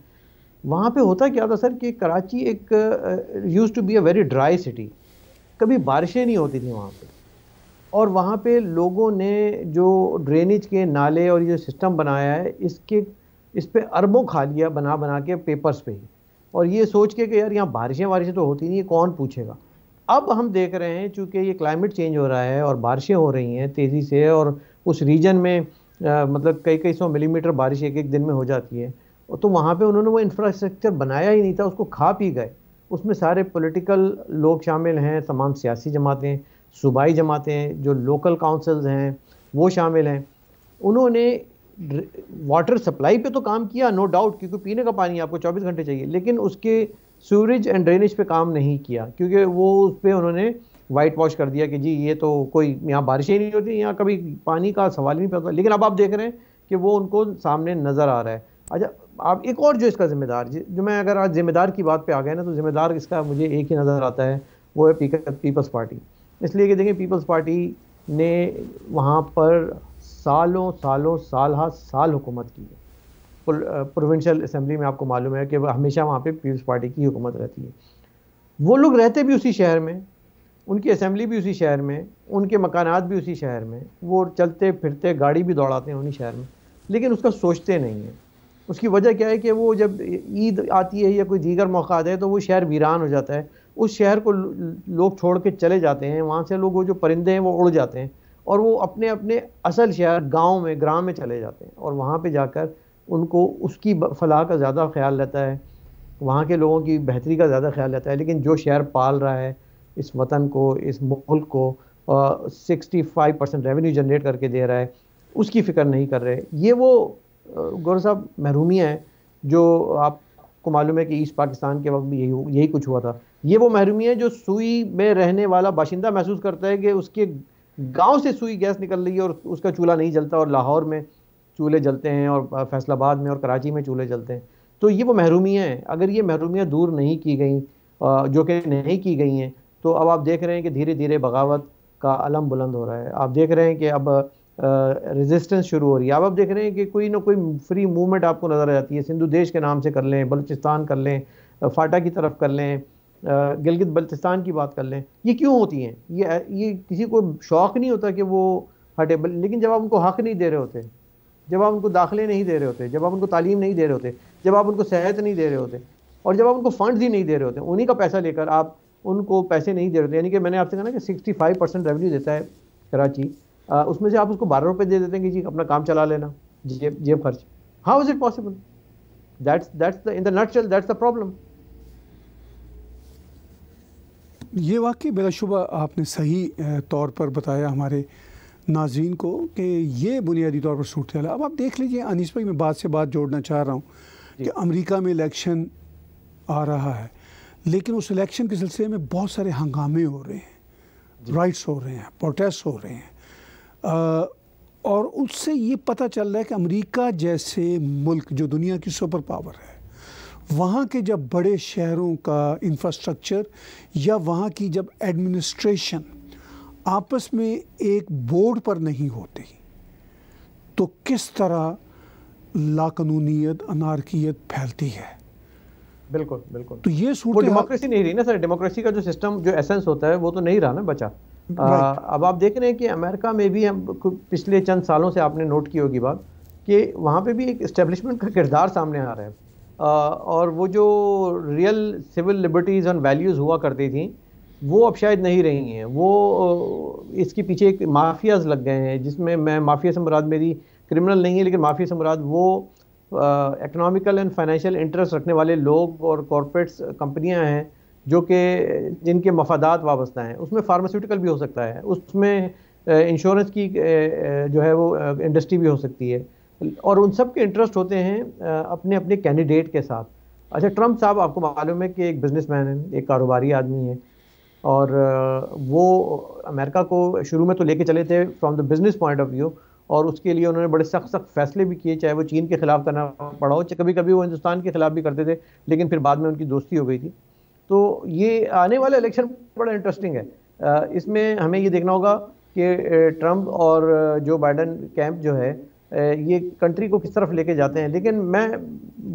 वहाँ पे होता क्या था सर कि कराची एक use to be a very dry city कभी बारिशें नहीं होती थी वहाँ पे और वहाँ पे लोगों ने जो ड्रेनेज के नाले और ये सिस्टम बनाया है इसके इस पर अरबों खा लिया बना बना के पेपर्स पे ही और ये सोच के कि यार यहाँ बारिशें वारिशें तो होती नहीं है कौन पूछेगा अब हम देख रहे हैं चूँकि ये क्लाइमेट चेंज हो रहा है और बारिशें हो रही हैं तेज़ी से और उस रीजन में आ, मतलब कई कई सौ मिलीमीटर बारिश एक एक दिन में हो जाती है तो वहाँ पे उन्होंने वो इंफ्रास्ट्रक्चर बनाया ही नहीं था उसको खा पी गए उसमें सारे पॉलिटिकल लोग शामिल हैं तमाम सियासी जमातें सूबाई जमातें जो लोकल काउंसिल्स हैं वो शामिल हैं उन्होंने वाटर सप्लाई पे तो काम किया नो डाउट क्योंकि पीने का पानी आपको 24 घंटे चाहिए लेकिन उसके सूरेज एंड ड्रेनेज पे काम नहीं किया क्योंकि वो उस पर उन्होंने वाइट वॉश कर दिया कि जी ये तो कोई यहाँ बारिश ही नहीं होती यहाँ कभी पानी का सवाल ही नहीं पड़ता लेकिन अब आप देख रहे हैं कि वो उनको सामने नज़र आ रहा है अच्छा आप एक और जो इसका जिम्मेदार जो मैं अगर आज जिम्मेदार की बात पे आ गया ना तो जिम्मेदार इसका मुझे एक ही नज़र आता है वो है पीपल्स पार्टी इसलिए कि देखिए पीपल्स पार्टी ने वहाँ पर सालों सालों साल हा साल हुकूमत की है प्रोविंशल असम्बली में आपको मालूम है कि हमेशा वहाँ पर पीपल्स पार्टी की हुकूमत रहती है वो लोग रहते भी उसी शहर में उनकी असम्बली भी उसी शहर में उनके मकानात भी उसी शहर में वो चलते फिरते गाड़ी भी दौड़ाते हैं उन्हीं शहर में लेकिन उसका सोचते नहीं हैं उसकी वजह क्या है कि वो जब ईद आती है या कोई दीगर मौका आता है तो वो शहर वीरान हो जाता है उस शहर को लोग छोड़ के चले जाते हैं वहाँ से लोग वो जो परिंदे हैं वो उड़ जाते हैं और वो अपने अपने असल शहर गांव में ग्राम में चले जाते हैं और वहाँ पे जाकर उनको उसकी फलाह का ज़्यादा ख्याल रहता है वहाँ के लोगों की बेहतरी का ज़्यादा ख्याल रहता है लेकिन जो शहर पाल रहा है इस वतन को इस मुल्क को sixty five percent revenue generate करके दे रहा है उसकी फ़िक्र नहीं कर रहे ये वो गौर साहब महरूमियाँ हैं जो आपको मालूम है कि ईस्ट पाकिस्तान के वक्त भी यही यही कुछ हुआ था ये वो महरूमी है जो सुई में रहने वाला बाशिंदा महसूस करता है कि उसके गांव से सुई गैस निकल रही है और उसका चूल्हा नहीं जलता और लाहौर में चूल्हे जलते हैं और फैसलाबाद में और कराची में चूल्हे जलते हैं तो ये वो महरूमियाँ हैं अगर ये महरूमियाँ दूर नहीं की गई जो कि नहीं की गई हैं तो अब आप देख रहे हैं कि धीरे धीरे बगावत का अलम बुलंद हो रहा है आप देख रहे हैं कि अब रेजिस्टेंस शुरू हो रही है अब आप देख रहे हैं कि कोई ना कोई फ्री मूवमेंट आपको नज़र आ जाती है सिंधु देश के नाम से कर लें बलूचिस्तान कर लें फाटा की तरफ कर लें गिलगित बल्तिस्तान की बात कर लें ये क्यों होती हैं ये ये किसी को शौक़ नहीं होता कि वो हटे लेकिन जब आप उनको हक़ नहीं दे रहे होते जब आप उनको दाखिले नहीं दे रहे होते जब आप उनको तालीम नहीं दे रहे होते जब आप उनको सेहत नहीं दे रहे होते और जब आप उनको फ़ंड ही नहीं दे रहे होते उन्हीं का पैसा लेकर आप उनको पैसे नहीं दे रहे होते यानी कि मैंने आपसे कहा ना कि सिक्सटी फाइव परसेंट रेवेन्यू देता है कराची उसमें से आप उसको बारह रुपये दे देते हैं कि जी अपना काम चला लेना जेब जेब खर्च how is it possible that's that's the in the nutshell that's the problem ये वाकई बिलाशुबा आपने सही तौर पर बताया हमारे नाजीन को कि ये बुनियादी तौर पर सूट चला अब आप देख लीजिए अनिस भाई मैं बात से बात जोड़ना चाह रहा हूँ कि अमेरिका में इलेक्शन आ रहा है लेकिन उस इलेक्शन के सिलसिले में बहुत सारे हंगामे हो रहे हैं राइट्स हो रहे हैं प्रोटेस्ट हो रहे हैं और उससे ये पता चल रहा है कि अमेरिका जैसे मुल्क जो दुनिया की सुपर पावर है वहाँ के जब बड़े शहरों का इंफ्रास्ट्रक्चर या वहाँ की जब एडमिनिस्ट्रेशन आपस में एक बोर्ड पर नहीं होती तो किस तरह लाकानूनीत अनारकीत फैलती है बिल्कुल बिल्कुल तो ये डेमोक्रेसी नहीं रही ना सर डेमोक्रेसी का जो सिस्टम जो एसेंस होता है वो तो नहीं रहा ना बचा अब आप देख रहे हैं कि अमेरिका में भी हम पिछले चंद सालों से आपने नोट की होगी बात कि वहाँ पे भी एक इस्टेब्लिशमेंट का किरदार सामने आ रहा है आ, और वो जो real civil liberties and values हुआ करती थी वो अब शायद नहीं रही हैं वो इसके पीछे एक माफियाज लग गए हैं जिसमें मैं माफिया से मुराद मेरी क्रिमिनल नहीं है लेकिन माफिया से मुराद वो इकोनॉमिकल एंड फाइनेंशियल इंटरेस्ट रखने वाले लोग और कॉरपोरेट्स कंपनियां हैं जो कि जिनके मफादात वाबस्ता हैं उसमें फार्मास्यूटिकल भी हो सकता है उसमें इंश्योरेंस की जो है वो इंडस्ट्री भी हो सकती है और उन सब के इंटरेस्ट होते हैं अपने अपने कैंडिडेट के साथ अच्छा ट्रंप साहब आपको मालूम है कि एक बिजनेसमैन है एक कारोबारी आदमी है और वो अमेरिका को शुरू में तो लेके चले थे from the business point of view और उसके लिए उन्होंने बड़े सख्त सख्त फैसले भी किए चाहे वो चीन के खिलाफ करना पड़ा हो चाहे कभी कभी वो हिंदुस्तान के खिलाफ भी करते थे लेकिन फिर बाद में उनकी दोस्ती हो गई थी तो ये आने वाला इलेक्शन बड़ा इंटरेस्टिंग है इसमें हमें ये देखना होगा कि ट्रंप और जो बाइडन कैंप जो है ये कंट्री को किस तरफ लेके जाते हैं लेकिन मैं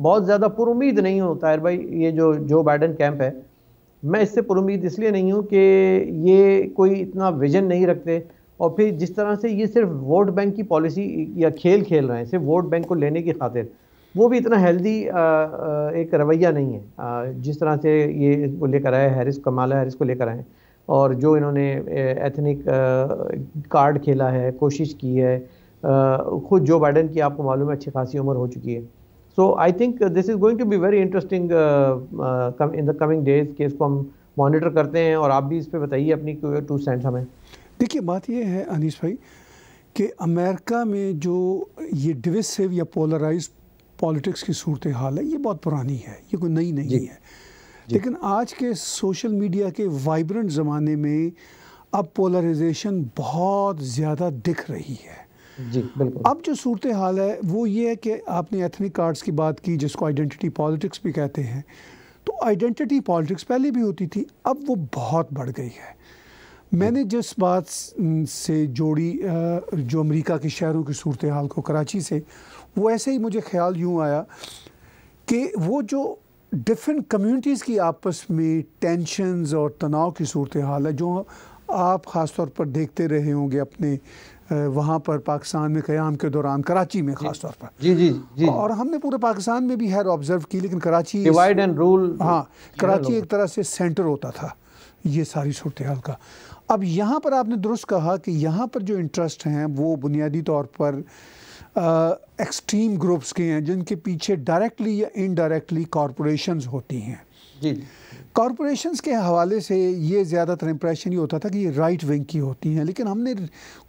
बहुत ज़्यादा पुरुद नहीं हूँ ताहिर भाई ये जो जो बाइडन कैंप है मैं इससे पुरुद इसलिए नहीं हूँ कि ये कोई इतना विजन नहीं रखते और फिर जिस तरह से ये सिर्फ वोट बैंक की पॉलिसी या खेल खेल रहे हैं सिर्फ वोट बैंक को लेने की खातिर वो भी इतना हेल्दी एक रवैया नहीं है जिस तरह से ये इसको लेकर आए हैरिस कमाला हैरिस को लेकर आए और जो इन्होंने एथनिक कार्ड खेला है कोशिश की है खुद जो बाइडन की आपको मालूम है अच्छी खासी उम्र हो चुकी है so I think this is going to be very interesting in the coming days कि इसको हम मॉनिटर करते हैं और आप भी इस पर बताइए अपनी टू सेंट हमें देखिए बात यह है अनिश भाई कि अमेरिका में जो ये डिविसिव या पोलराइज पॉलिटिक्स की सूरत हाल है ये बहुत पुरानी है ये कोई नई नहीं, नहीं है लेकिन आज के सोशल मीडिया के वाइब्रेंट ज़माने में अब पोलराइजेशन बहुत ज़्यादा दिख रही है जी अब जो सूरत हाल है वो ये है कि आपने एथनिक कार्ड्स की बात की जिसको आइडेंटिटी पॉलिटिक्स भी कहते हैं तो आइडेंटिटी पॉलिटिक्स पहले भी होती थी अब वो बहुत बढ़ गई है मैंने जिस बात से जोड़ी जो अमेरिका के शहरों की सूरत हाल को कराची से वो ऐसे ही मुझे ख्याल यूँ आया कि वो जो डिफरेंट कम्यूनिटीज़ की आपस में टेंशनस और तनाव की सूरत हाल है जो आप ख़ास तौर पर देखते रहे होंगे अपने वहाँ पर पाकिस्तान में क़्याम के दौरान कराची में ख़ास तौर पर जी जी जी और हमने पूरे पाकिस्तान में भी हैर ऑब्ज़र्व की लेकिन कराची डिवाइड एंड रूल हाँ कराची एक तरह से सेंटर होता था ये सारी सूरत हाल का अब यहाँ पर आपने दुरुस्त कहा कि यहाँ पर जो इंटरेस्ट हैं वो बुनियादी तौर पर एक्सट्रीम ग्रुप्स के हैं जिनके पीछे डायरेक्टली या इनडायरेक्टली कॉरपोरेशंस होती हैं जी कॉरपोरेशंस के हवाले से ये ज़्यादातर इम्प्रेशन ये होता था कि ये राइट विंग की होती हैं लेकिन हमने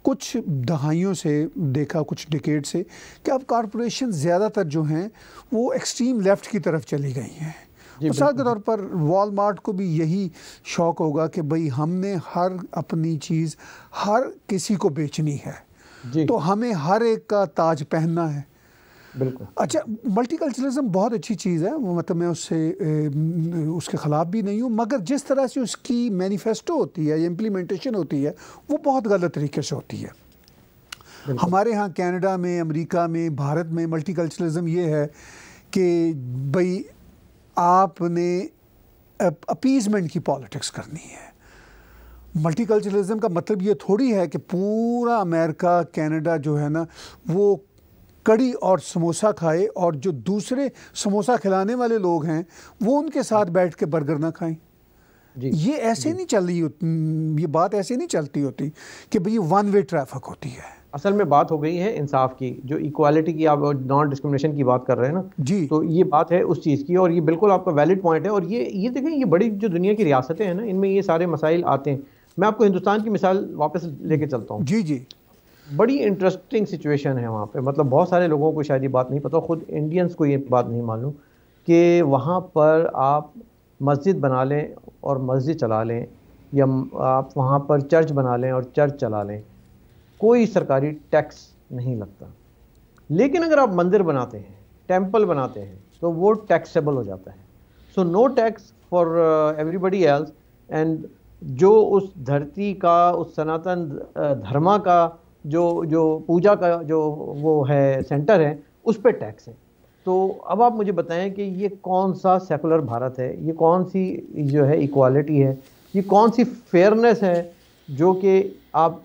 कुछ दहाइयों से देखा कुछ डिकेट से कि अब कॉरपोरेशन ज़्यादातर जो हैं वो एक्सट्रीम लेफ़्ट की तरफ चली गई हैं मिसाल के तौर पर वॉलमार्ट को भी यही शौक़ होगा कि भाई हमने हर अपनी चीज़ हर किसी को बेचनी है तो हमें हर एक का ताज पहनना है बिल्कुल अच्छा मल्टीकल्चरलिज्म बहुत अच्छी चीज़ है मतलब मैं उससे उसके ख़िलाफ़ भी नहीं हूँ मगर जिस तरह से उसकी मैनिफेस्टो होती है या इम्प्लीमेंटेशन होती है वो बहुत गलत तरीके से होती है हमारे यहाँ कनाडा में अमेरिका में भारत में मल्टीकल्चरलिज्म ये है कि भाई आपने अपीजमेंट की पॉलिटिक्स करनी है मल्टीकल्चरलिज्म का मतलब ये थोड़ी है कि पूरा अमेरिका कनाडा जो है ना वो कड़ी और समोसा खाए और जो दूसरे समोसा खिलाने वाले लोग हैं वो उनके साथ बैठ के बर्गर ना खाएं ये ऐसे नहीं चल रही ये बात ऐसे नहीं चलती होती कि भाई वन वे ट्रैफिक होती है असल में बात हो गई है इंसाफ की जो इक्वालिटी की आप नॉन डिस्क्रिमिनेशन की बात कर रहे हैं ना जी तो ये बात है उस चीज़ की और ये बिल्कुल आपका वैलिड पॉइंट है और ये ये देखें ये बड़ी जो दुनिया की रियासतें हैं ना इनमें ये सारे मसाइल आते हैं मैं आपको हिंदुस्तान की मिसाल वापस लेके चलता हूँ जी जी बड़ी इंटरेस्टिंग सिचुएशन है वहाँ पे मतलब बहुत सारे लोगों को शायद ये बात नहीं पता खुद इंडियंस को ये बात नहीं मालूम कि वहाँ पर आप मस्जिद बना लें और मस्जिद चला लें या आप वहाँ पर चर्च बना लें और चर्च चला लें कोई सरकारी टैक्स नहीं लगता लेकिन अगर आप मंदिर बनाते हैं टेम्पल बनाते हैं तो वो टैक्सेबल हो जाता है so no tax for everybody else and जो उस धरती का उस सनातन धर्मा का जो जो पूजा का जो वो है सेंटर है उस पर टैक्स है तो अब आप मुझे बताएं कि ये कौन सा सेकुलर भारत है ये कौन सी जो है इक्वालिटी है ये कौन सी फेयरनेस है जो कि आप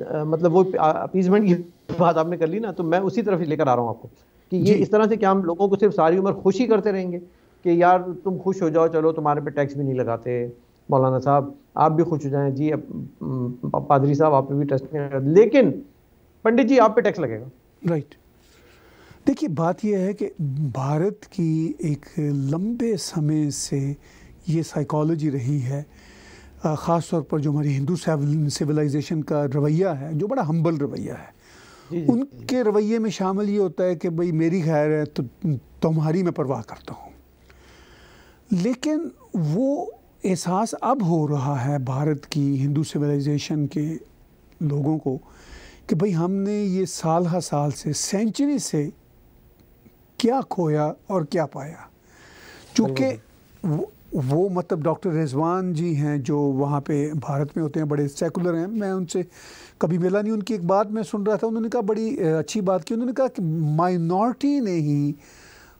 मतलब वो अपीजमेंट की बात आपने कर ली ना तो मैं उसी तरफ लेकर आ रहा हूँ आपको कि ये इस तरह से क्या हम लोगों को सिर्फ सारी उम्र खुशी करते रहेंगे कि यार तुम खुश हो जाओ चलो तुम्हारे पे टैक्स भी नहीं लगाते मौलाना साहब आप भी खुश हो जाए जी पादरी साहब आप भी टेस्ट नहीं लेकिन पंडित जी आप पे टैक्स लगेगा राइट right. देखिए बात यह है कि भारत की एक लंबे समय से ये साइकोलॉजी रही है ख़ास तौर पर जो हमारी हिंदू सिविलाइजेशन का रवैया है जो बड़ा हम्बल रवैया है उनके रवैये में शामिल ये होता है कि भाई मेरी खैर है तो तुम्हारी मैं परवाह करता हूँ लेकिन वो एहसास अब हो रहा है भारत की हिंदू सिविलाइजेशन के लोगों को कि भाई हमने ये साल हर साल से सेंचुरी से क्या खोया और क्या पाया चूँकि वो, वो मतलब डॉक्टर रिजवान जी हैं जो वहाँ पे भारत में होते हैं बड़े सेकुलर हैं मैं उनसे कभी मिला नहीं उनकी एक बात मैं सुन रहा था उन्होंने कहा बड़ी अच्छी बात की उन्होंने कहा कि माइनॉरिटी ने ही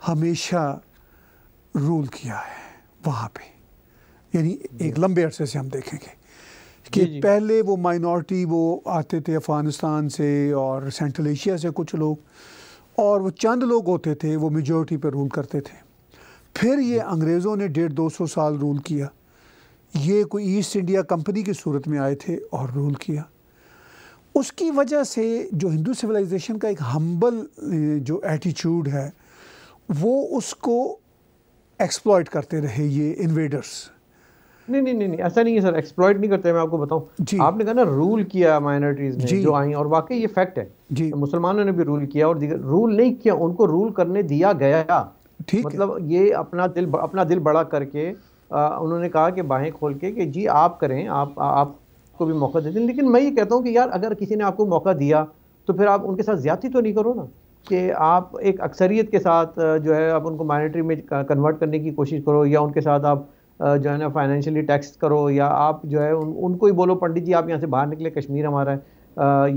हमेशा रूल किया है वहाँ पे यानी एक लंबे अरसे से हम देखेंगे कि जी पहले वो माइनॉरिटी वो आते थे अफ़गानिस्तान से और सेंट्रल एशिया से कुछ लोग और वो चंद लोग होते थे वो मेजोरिटी पर रूल करते थे फिर ये अंग्रेज़ों ने डेढ़ दो सौ साल रूल किया ये कोई ईस्ट इंडिया कंपनी की सूरत में आए थे और रूल किया उसकी वजह से जो हिंदू सिविलाइजेशन का एक हम्बल जो एटीट्यूड है वो उसको एक्सप्लॉयट करते रहे ये इन्वेडर्स नहीं नहीं नहीं ऐसा नहीं है सर एक्सप्लॉयट नहीं करते मैं आपको बताऊं आपने कहा ना रूल किया माइनॉरिटीज ने जो आई और वाकई ये फैक्ट है तो मुसलमानों ने भी रूल किया और रूल नहीं किया उनको रूल करने दिया गया ठीक मतलब ये अपना दिल अपना दिल बड़ा करके आ, उन्होंने कहा कि बाहें खोल के कि जी आप करें आप आपको भी मौका देते हैं लेकिन मैं ये कहता हूँ कि यार अगर किसी ने आपको मौका दिया तो फिर आप उनके साथ ज्यादा तो नहीं करो ना कि आप एक अक्सरियत के साथ जो है आप उनको माइनॉरिटी में कन्वर्ट करने की कोशिश करो या उनके साथ आप जो है ना फाइनेंशियली टैक्स करो या आप जो है उन उनको ही बोलो पंडित जी आप यहाँ से बाहर निकले कश्मीर हमारा है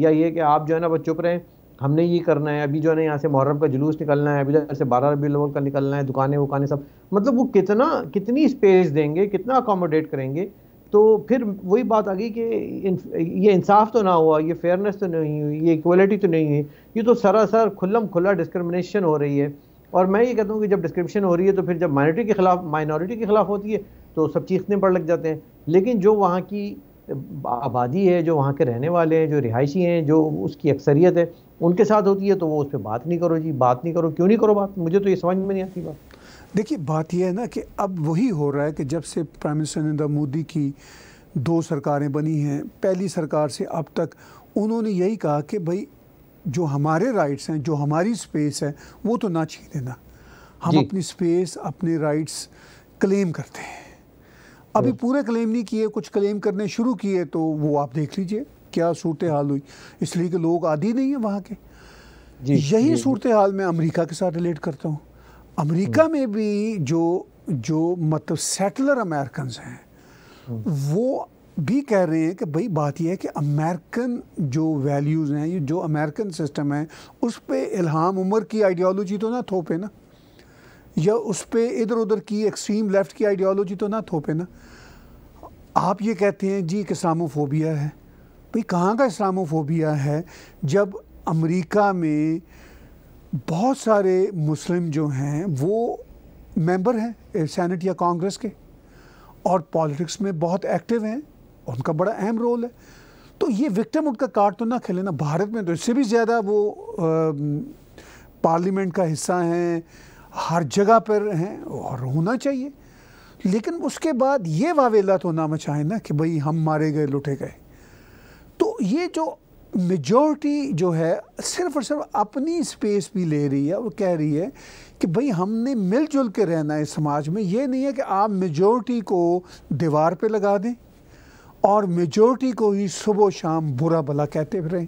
या ये कि आप जो है ना बस चुप रहें हमने ये करना है अभी जो है ना यहाँ से मुहर्रम का जुलूस निकलना है अभी जो से बारह रबी लोगों का निकलना है दुकानें वुकानें सब मतलब वो कितना कितनी स्पेस देंगे कितना अकोमोडेट करेंगे तो फिर वही बात आ गई कि ये इंसाफ तो ना हुआ ये फेयरनेस तो नहीं हुई ये इक्वलिटी तो नहीं हुई ये तो सरासर खुल्लम खुला डिस्क्रमिनेशन हो रही है और मैं ये कहता हूँ कि जब डिस्क्रिप्शन हो रही है तो फिर जब माइनॉरिटी के खिलाफ माइनॉरिटी के खिलाफ होती है तो सब चीखने पड़ लग जाते हैं लेकिन जो वहाँ की आबादी है जो वहाँ के रहने वाले हैं जो रिहायशी हैं जो उसकी अक्सरियत है उनके साथ होती है तो वो उस पर बात नहीं करो जी बात नहीं करो क्यों नहीं करो बात मुझे तो ये समझ में नहीं आती बात देखिए बात यह है ना कि अब वही हो रहा है कि जब से प्राइम मिनिस्टर नरेंद्र मोदी की दो सरकारें बनी हैं पहली सरकार से अब तक उन्होंने यही कहा कि भाई जो हमारे राइट्स हैं जो हमारी स्पेस है वो तो ना छीन लेना हम अपनी स्पेस अपने राइट्स क्लेम करते हैं अभी पूरे क्लेम नहीं किए कुछ क्लेम करने शुरू किए तो वो आप देख लीजिए क्या सूरत हाल हुई इसलिए कि लोग आदि नहीं हैं वहाँ के यही सूरत हाल मैं अमेरिका के साथ रिलेट करता हूँ अमेरिका हम्म। में भी जो जो मतलब सेटलर अमेरिकन हैं हम्म। वो भी कह रहे हैं कि भाई बात यह है कि अमेरिकन जो वैल्यूज़ हैं ये जो अमेरिकन सिस्टम है उस पर इल्हाम उमर की आइडियोलॉजी तो ना थोपे ना या उस पर इधर उधर की एक्सट्रीम लेफ़्ट की आइडियोलॉजी तो ना थोपे ना आप ये कहते हैं जी इस्लामोफोबिया है भाई कहाँ का इस्लामोफोबिया है जब अमरीका में बहुत सारे मुस्लिम जो हैं वो मेम्बर हैं सैनट या कांग्रेस के और पॉलिटिक्स में बहुत एक्टिव हैं उनका बड़ा अहम रोल है तो ये विक्टिम उनका कार्ड तो ना खेले ना भारत में तो इससे भी ज़्यादा वो पार्लियामेंट का हिस्सा हैं हर जगह पर हैं और होना चाहिए लेकिन उसके बाद ये वावेला तो ना मचाए ना कि भाई हम मारे गए लुटे गए तो ये जो मेजॉरिटी जो है सिर्फ और सिर्फ अपनी स्पेस भी ले रही है और कह रही है कि भाई हमने मिलजुल के रहना है समाज में ये नहीं है कि आप मेजॉरिटी को दीवार पे लगा दें और मेजोरिटी को ही सुबह शाम बुरा भला कहते रहे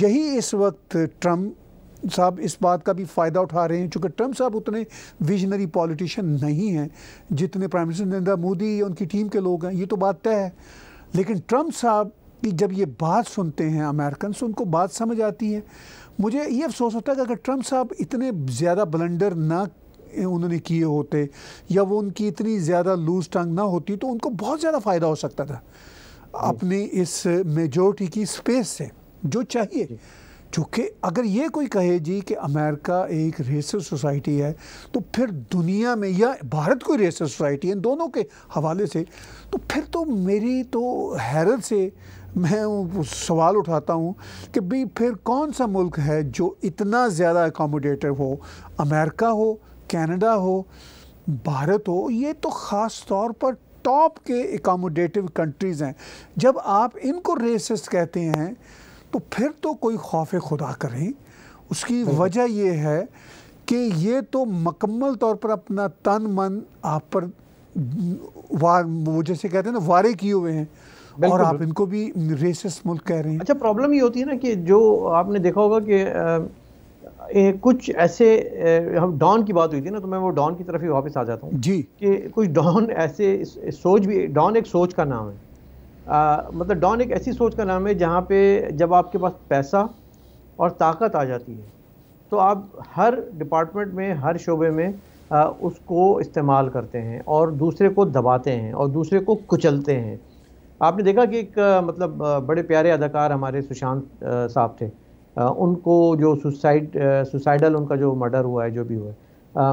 यही इस वक्त ट्रम्प साहब इस बात का भी फ़ायदा उठा रहे हैं चूँकि ट्रम्प साहब उतने विजनरी पॉलिटिशियन नहीं हैं जितने प्राइम मिनिस्टर नरेंद्र मोदी या उनकी टीम के लोग हैं ये तो बात तय है लेकिन ट्रम्प साहब की जब ये बात सुनते हैं अमेरिकन से तो उनको बात समझ आती है मुझे ये अफसोस होता है कि अगर ट्रम्प साहब इतने ज़्यादा ब्लंडर ना उन्होंने किए होते या वो उनकी इतनी ज़्यादा लूज टंग ना होती तो उनको बहुत ज़्यादा फ़ायदा हो सकता था अपनी इस मेजोरिटी की स्पेस से जो चाहिए चूँकि अगर ये कोई कहे जी कि अमेरिका एक रेसर सोसाइटी है तो फिर दुनिया में या भारत कोई रेसर सोसाइटी है दोनों के हवाले से तो फिर तो मेरी तो हैरत से मैं सवाल उठाता हूँ कि भाई फिर कौन सा मुल्क है जो इतना ज़्यादा एकोमोडेटिव हो अमेरिका हो कनाडा हो भारत हो ये तो ख़ास तौर पर टॉप के एकामोडेटिव कंट्रीज़ हैं जब आप इनको रेसिस कहते हैं तो फिर तो कोई खौफ खुदा करें उसकी वजह यह है कि ये तो मकम्मल तौर पर अपना तन मन आप पर वार वो जैसे कहते हैं ना वारे किए हुए हैं और आप इनको भी रेसिस मुल्क कह रहे हैं अच्छा प्रॉब्लम ये होती है ना कि जो आपने देखा होगा कि ए, कुछ ऐसे हम डॉन की बात हुई थी ना तो मैं वो डॉन की तरफ ही वापस आ जाता हूँ जी कि कुछ डॉन ऐसे सोच भी डॉन एक सोच का नाम है आ, मतलब डॉन एक ऐसी सोच का नाम है जहाँ पे जब आपके पास पैसा और ताकत आ जाती है तो आप हर डिपार्टमेंट में हर शोबे में आ, उसको इस्तेमाल करते हैं और दूसरे को दबाते हैं और दूसरे को कुचलते हैं आपने देखा कि एक मतलब बड़े प्यारे अदाकार हमारे सुशांत साहब थे उनको जो सुसाइड सुसाइडल उनका जो मर्डर हुआ है जो भी हुआ है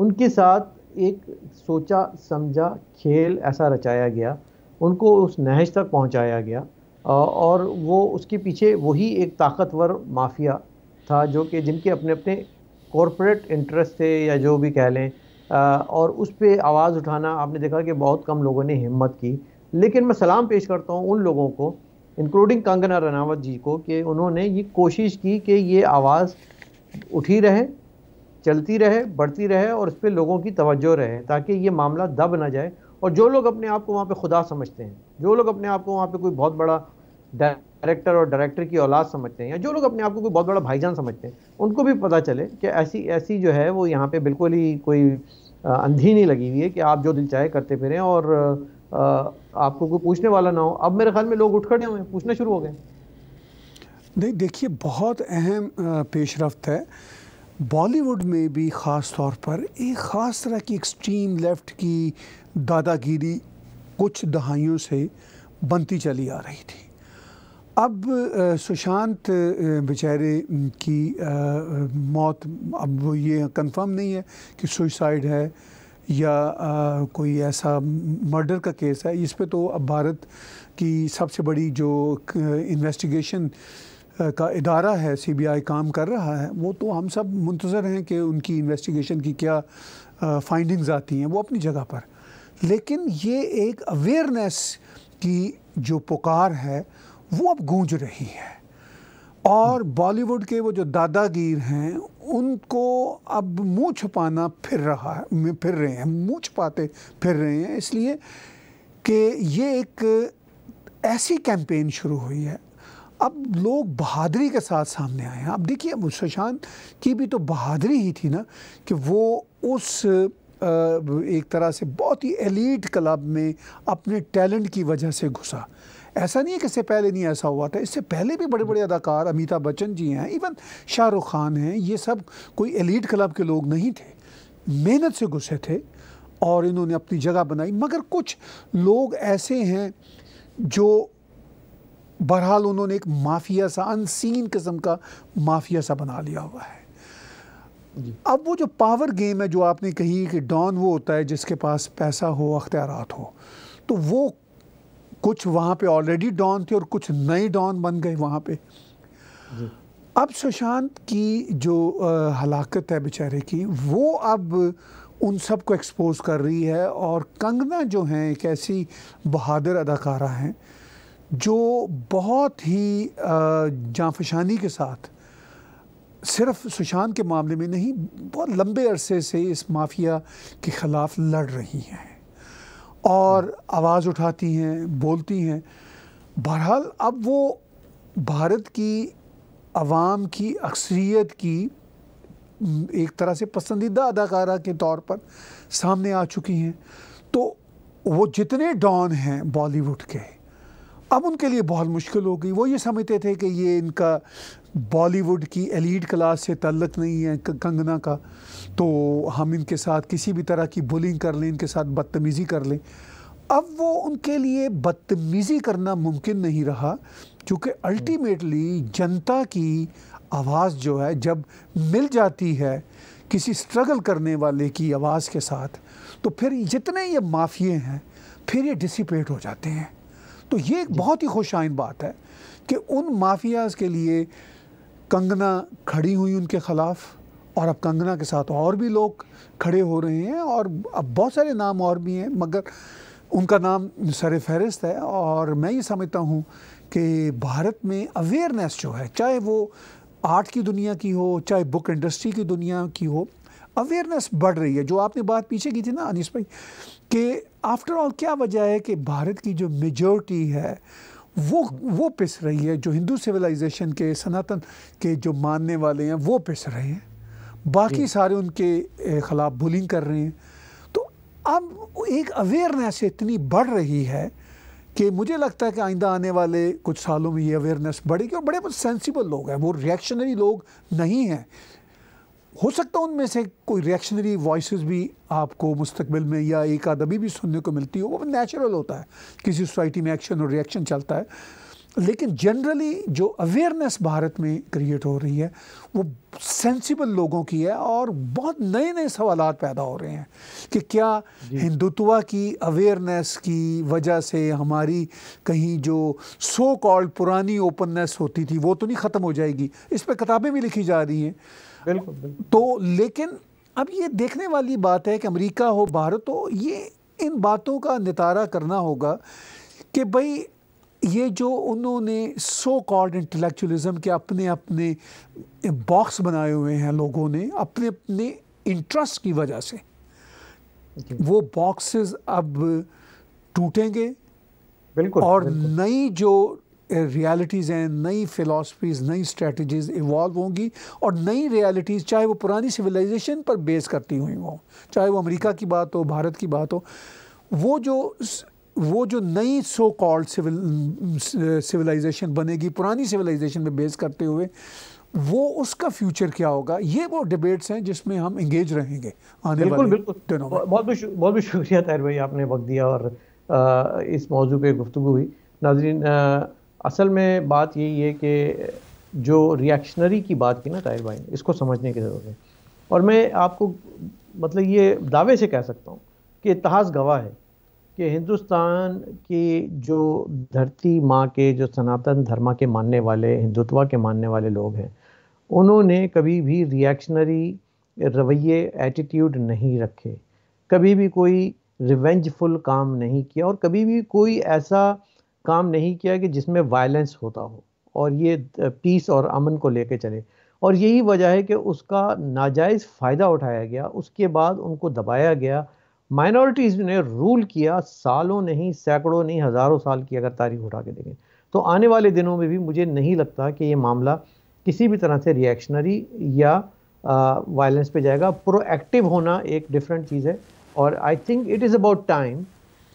उनके साथ एक सोचा समझा खेल ऐसा रचाया गया उनको उस नहज तक पहुंचाया गया और वो उसके पीछे वही एक ताकतवर माफिया था जो कि जिनके अपने अपने कॉरपोरेट इंटरेस्ट थे या जो भी कह लें और उस पर आवाज़ उठाना आपने देखा कि बहुत कम लोगों ने हिम्मत की लेकिन मैं सलाम पेश करता हूँ उन लोगों को इंक्लूडिंग कंगना रनावत जी को कि उन्होंने ये कोशिश की कि ये आवाज़ उठी रहे चलती रहे बढ़ती रहे और उस पर लोगों की तवज्जो रहे ताकि ये मामला दब ना जाए और जो लोग अपने आप को वहाँ पे खुदा समझते हैं जो लोग अपने आप को वहाँ पे कोई बहुत बड़ा डायरेक्टर और डायरेक्टर की औलाद समझते हैं या जो लोग अपने आप को कोई बहुत बड़ा भाईजान समझते हैं उनको भी पता चले कि ऐसी ऐसी जो है वो यहाँ पर बिल्कुल ही कोई अंधी नहीं लगी हुई है कि आप जो दिल चाहे करते फिरें और आपको कोई पूछने वाला ना हो अब मेरे ख्याल में लोग उठ खड़े हुए पूछना शुरू हो गए नहीं देखिए बहुत अहम पेशरफ है बॉलीवुड में भी ख़ास तौर पर एक ख़ास तरह की एक्सट्रीम लेफ्ट की दादागिरी कुछ दहाइयों से बनती चली आ रही थी अब सुशांत बेचारे की मौत अब वो ये कंफर्म नहीं है कि सुसाइड है या आ, कोई ऐसा मर्डर का केस है इस पर तो अब भारत की सबसे बड़ी जो इन्वेस्टिगेशन का इदारा है सीबीआई काम कर रहा है वो तो हम सब मुंतज़र हैं कि उनकी इन्वेस्टिगेशन की क्या फाइंडिंग्स आती हैं वो अपनी जगह पर लेकिन ये एक अवेयरनेस की जो पुकार है वो अब गूंज रही है और बॉलीवुड के वो जो दादागीर हैं उनको अब मुंह छुपाना फिर रहा है फिर रहे हैं मुंह छुपाते फिर रहे हैं इसलिए कि ये एक ऐसी कैंपेन शुरू हुई है अब लोग बहादुरी के साथ सामने आए हैं अब देखिए अब की भी तो बहादुरी ही थी ना कि वो उस एक तरह से बहुत ही एलीट क्लब में अपने टैलेंट की वजह से घुसा ऐसा नहीं है कि इससे पहले नहीं ऐसा हुआ था इससे पहले भी बड़े बड़े हम्म। अदाकार अमिताभ बच्चन जी हैं इवन शाहरुख खान हैं ये सब कोई एलिट क्लब के लोग नहीं थे मेहनत से घुसे थे और इन्होंने अपनी जगह बनाई मगर कुछ लोग ऐसे हैं जो बहरहाल उन्होंने एक माफिया सा अनसीन किस्म का माफिया सा बना लिया हुआ है अब वो जो पावर गेम है जो आपने कही कि डॉन वो होता है जिसके पास पैसा हो अख्तियार हो तो वो कुछ वहाँ पे ऑलरेडी डॉन थे और कुछ नए डॉन बन गए वहाँ पे अब सुशांत की जो हलाकत है बेचारे की वो अब उन सब को एक्सपोज कर रही है और कंगना जो हैं एक ऐसी बहादुर अदाकारा हैं जो बहुत ही जाफशानी के साथ सिर्फ सुशांत के मामले में नहीं बहुत लंबे अरसे से इस माफिया के ख़िलाफ़ लड़ रही हैं और आवाज़ उठाती हैं बोलती हैं बहरहाल अब वो भारत की आवाम की अक्सरियत की एक तरह से पसंदीदा अदाकारा के तौर पर सामने आ चुकी हैं तो वो जितने डॉन हैं बॉलीवुड के अब उनके लिए बहुत मुश्किल हो गई वो ये समझते थे कि ये इनका बॉलीवुड की एलिट क्लास से तल्लक नहीं है कंगना का तो हम इनके साथ किसी भी तरह की बुलिंग कर लें इनके साथ बदतमीज़ी कर लें अब वो उनके लिए बदतमीज़ी करना मुमकिन नहीं रहा क्योंकि अल्टीमेटली जनता की आवाज़ जो है जब मिल जाती है किसी स्ट्रगल करने वाले की आवाज़ के साथ तो फिर जितने ये माफिए हैं फिर ये डिसिपेट हो जाते हैं तो ये एक बहुत ही खुशाइन बात है कि उन माफियाज़ के लिए कंगना खड़ी हुई उनके ख़िलाफ़ और अब कंगना के साथ और भी लोग खड़े हो रहे हैं और अब बहुत सारे नाम और भी हैं मगर उनका नाम सर फहरिस्त है और मैं ये समझता हूँ कि भारत में अवेयरनेस जो है चाहे वो आर्ट की दुनिया की हो चाहे बुक इंडस्ट्री की दुनिया की हो अवेयरनेस बढ़ रही है जो आपने बात पीछे की थी ना अनिस भाई कि आफ्टर ऑल क्या वजह है कि भारत की जो मेजोरिटी है वो वो पिस रही है जो हिंदू सिविलाइजेशन के सनातन के जो मानने वाले हैं वो पिस रहे हैं बाकी सारे उनके ख़िलाफ़ बुलिंग कर रहे हैं तो अब एक अवेयरनेस इतनी बढ़ रही है कि मुझे लगता है कि आइंदा आने वाले कुछ सालों में ये अवेयरनेस बढ़ेगी और बड़े सेंसिबल लोग हैं वो रिएक्शनरी लोग नहीं हैं हो सकता है उनमें से कोई रिएक्शनरी वॉइस भी आपको मुस्तबिल में या एक आदमी भी सुनने को मिलती हो वो नेचुरल होता है किसी सोसाइटी में एक्शन और रिएक्शन चलता है लेकिन जनरली जो अवेयरनेस भारत में क्रिएट हो रही है वो सेंसिबल लोगों की है और बहुत नए नए सवाल पैदा हो रहे हैं कि क्या हिंदुत्व की अवेयरनेस की वजह से हमारी कहीं जो सो कॉल्ड पुरानी ओपननेस होती थी वो तो नहीं ख़त्म हो जाएगी इस पर किताबें भी लिखी जा रही हैं बिल्कुल, तो लेकिन अब ये देखने वाली बात है कि अमेरिका हो भारत हो ये इन बातों का नितारा करना होगा कि भाई ये जो उन्होंने सो कॉल्ड इंटेलेक्चुअलिज्म के अपने अपने बॉक्स बनाए हुए हैं लोगों ने अपने अपने इंटरेस्ट की वजह से वो बॉक्सेस अब टूटेंगे बिल्कुल और नई जो रियलिटीज़ हैं नई फ़िलासफ़ीज़ नई स्ट्रेटजीज़ इवॉल्व होंगी और नई रियलिटीज़ चाहे वो पुरानी सिविलाइजेशन पर बेस करती हुई हों चाहे वो अमेरिका की बात हो भारत की बात हो वो जो वो जो नई सो कॉल्ड सिविल सिविलाइजेशन बनेगी पुरानी सिविलाइजेशन में बेस करते हुए वो उसका फ्यूचर क्या होगा ये वो डिबेट्स हैं जिसमें हम इंगेज रहेंगे आने बिल्कुल बिल्कुल बहुत बहुत बहुत भी शुक्रिया तहर भाई आपने वक्त दिया और इस मौजू पर गुफ्तु हुई नाजरीन असल में बात यही है कि जो रिएक्शनरी की बात की ना ताहिर भाई इसको समझने की ज़रूरत है और मैं आपको मतलब ये दावे से कह सकता हूँ कि इतिहास गवाह है कि हिंदुस्तान की जो धरती माँ के जो सनातन धर्मा के मानने वाले हिंदुत्वा के मानने वाले लोग हैं उन्होंने कभी भी रिएक्शनरी रवैये एटीट्यूड नहीं रखे कभी भी कोई रिवेंजफुल काम नहीं किया और कभी भी कोई ऐसा काम नहीं किया कि जिसमें वायलेंस होता हो और ये पीस और अमन को लेके चले और यही वजह है कि उसका नाजायज़ फ़ायदा उठाया गया उसके बाद उनको दबाया गया माइनॉरिटीज़ ने रूल किया सालों नहीं सैकड़ों नहीं हज़ारों साल की अगर तारीख उठा के देखें तो आने वाले दिनों में भी मुझे नहीं लगता कि ये मामला किसी भी तरह से रिएक्शनरी या वायलेंस पे जाएगा प्रोएक्टिव होना एक डिफरेंट चीज़ है और I think it is about time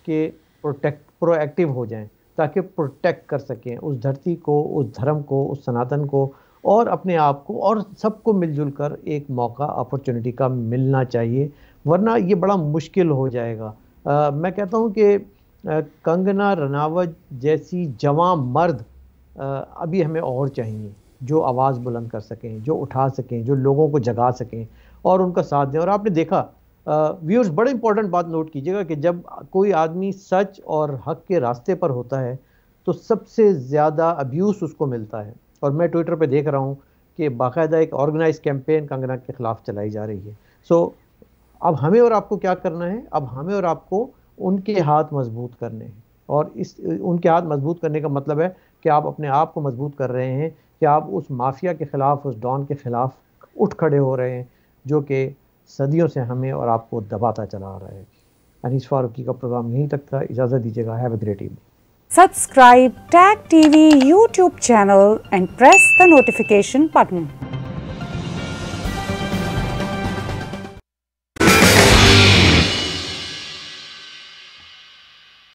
कि प्रोटेक्ट प्रोएक्टिव हो जाएं ताकि प्रोटेक्ट कर सकें उस धरती को उस धर्म को उस सनातन को और अपने आप को और सबको मिलजुल कर एक मौका अपॉर्चुनिटी का मिलना चाहिए वरना ये बड़ा मुश्किल हो जाएगा आ, मैं कहता हूँ कि कंगना रनावत जैसी जवां मर्द आ, अभी हमें और चाहिए जो आवाज़ बुलंद कर सकें जो उठा सकें जो लोगों को जगा सकें और उनका साथ दें और आपने देखा व्यूअर्स बड़ा इंपॉर्टेंट बात नोट कीजिएगा कि जब कोई आदमी सच और हक के रास्ते पर होता है तो सबसे ज़्यादा अब्यूज़ उसको मिलता है और मैं ट्विटर पर देख रहा हूँ कि बाकायदा एक ऑर्गेनाइज कैंपेन कंगना के ख़िलाफ़ चलाई जा रही है सो अब हमें और आपको क्या करना है अब हमें और आपको उनके हाथ मजबूत करने हैं और इस उनके हाथ मजबूत करने का मतलब है कि आप अपने आप को मजबूत कर रहे हैं कि आप उस माफिया के ख़िलाफ़ उस डॉन के ख़िलाफ़ उठ खड़े हो रहे हैं जो कि सदियों से हमें और आपको दबाता चला आ रहा है अनिश फारूकी का प्रोग्राम यहीं तक था इजाजत दीजिएगा have a great evening subscribe tag TV YouTube channel and press the notification button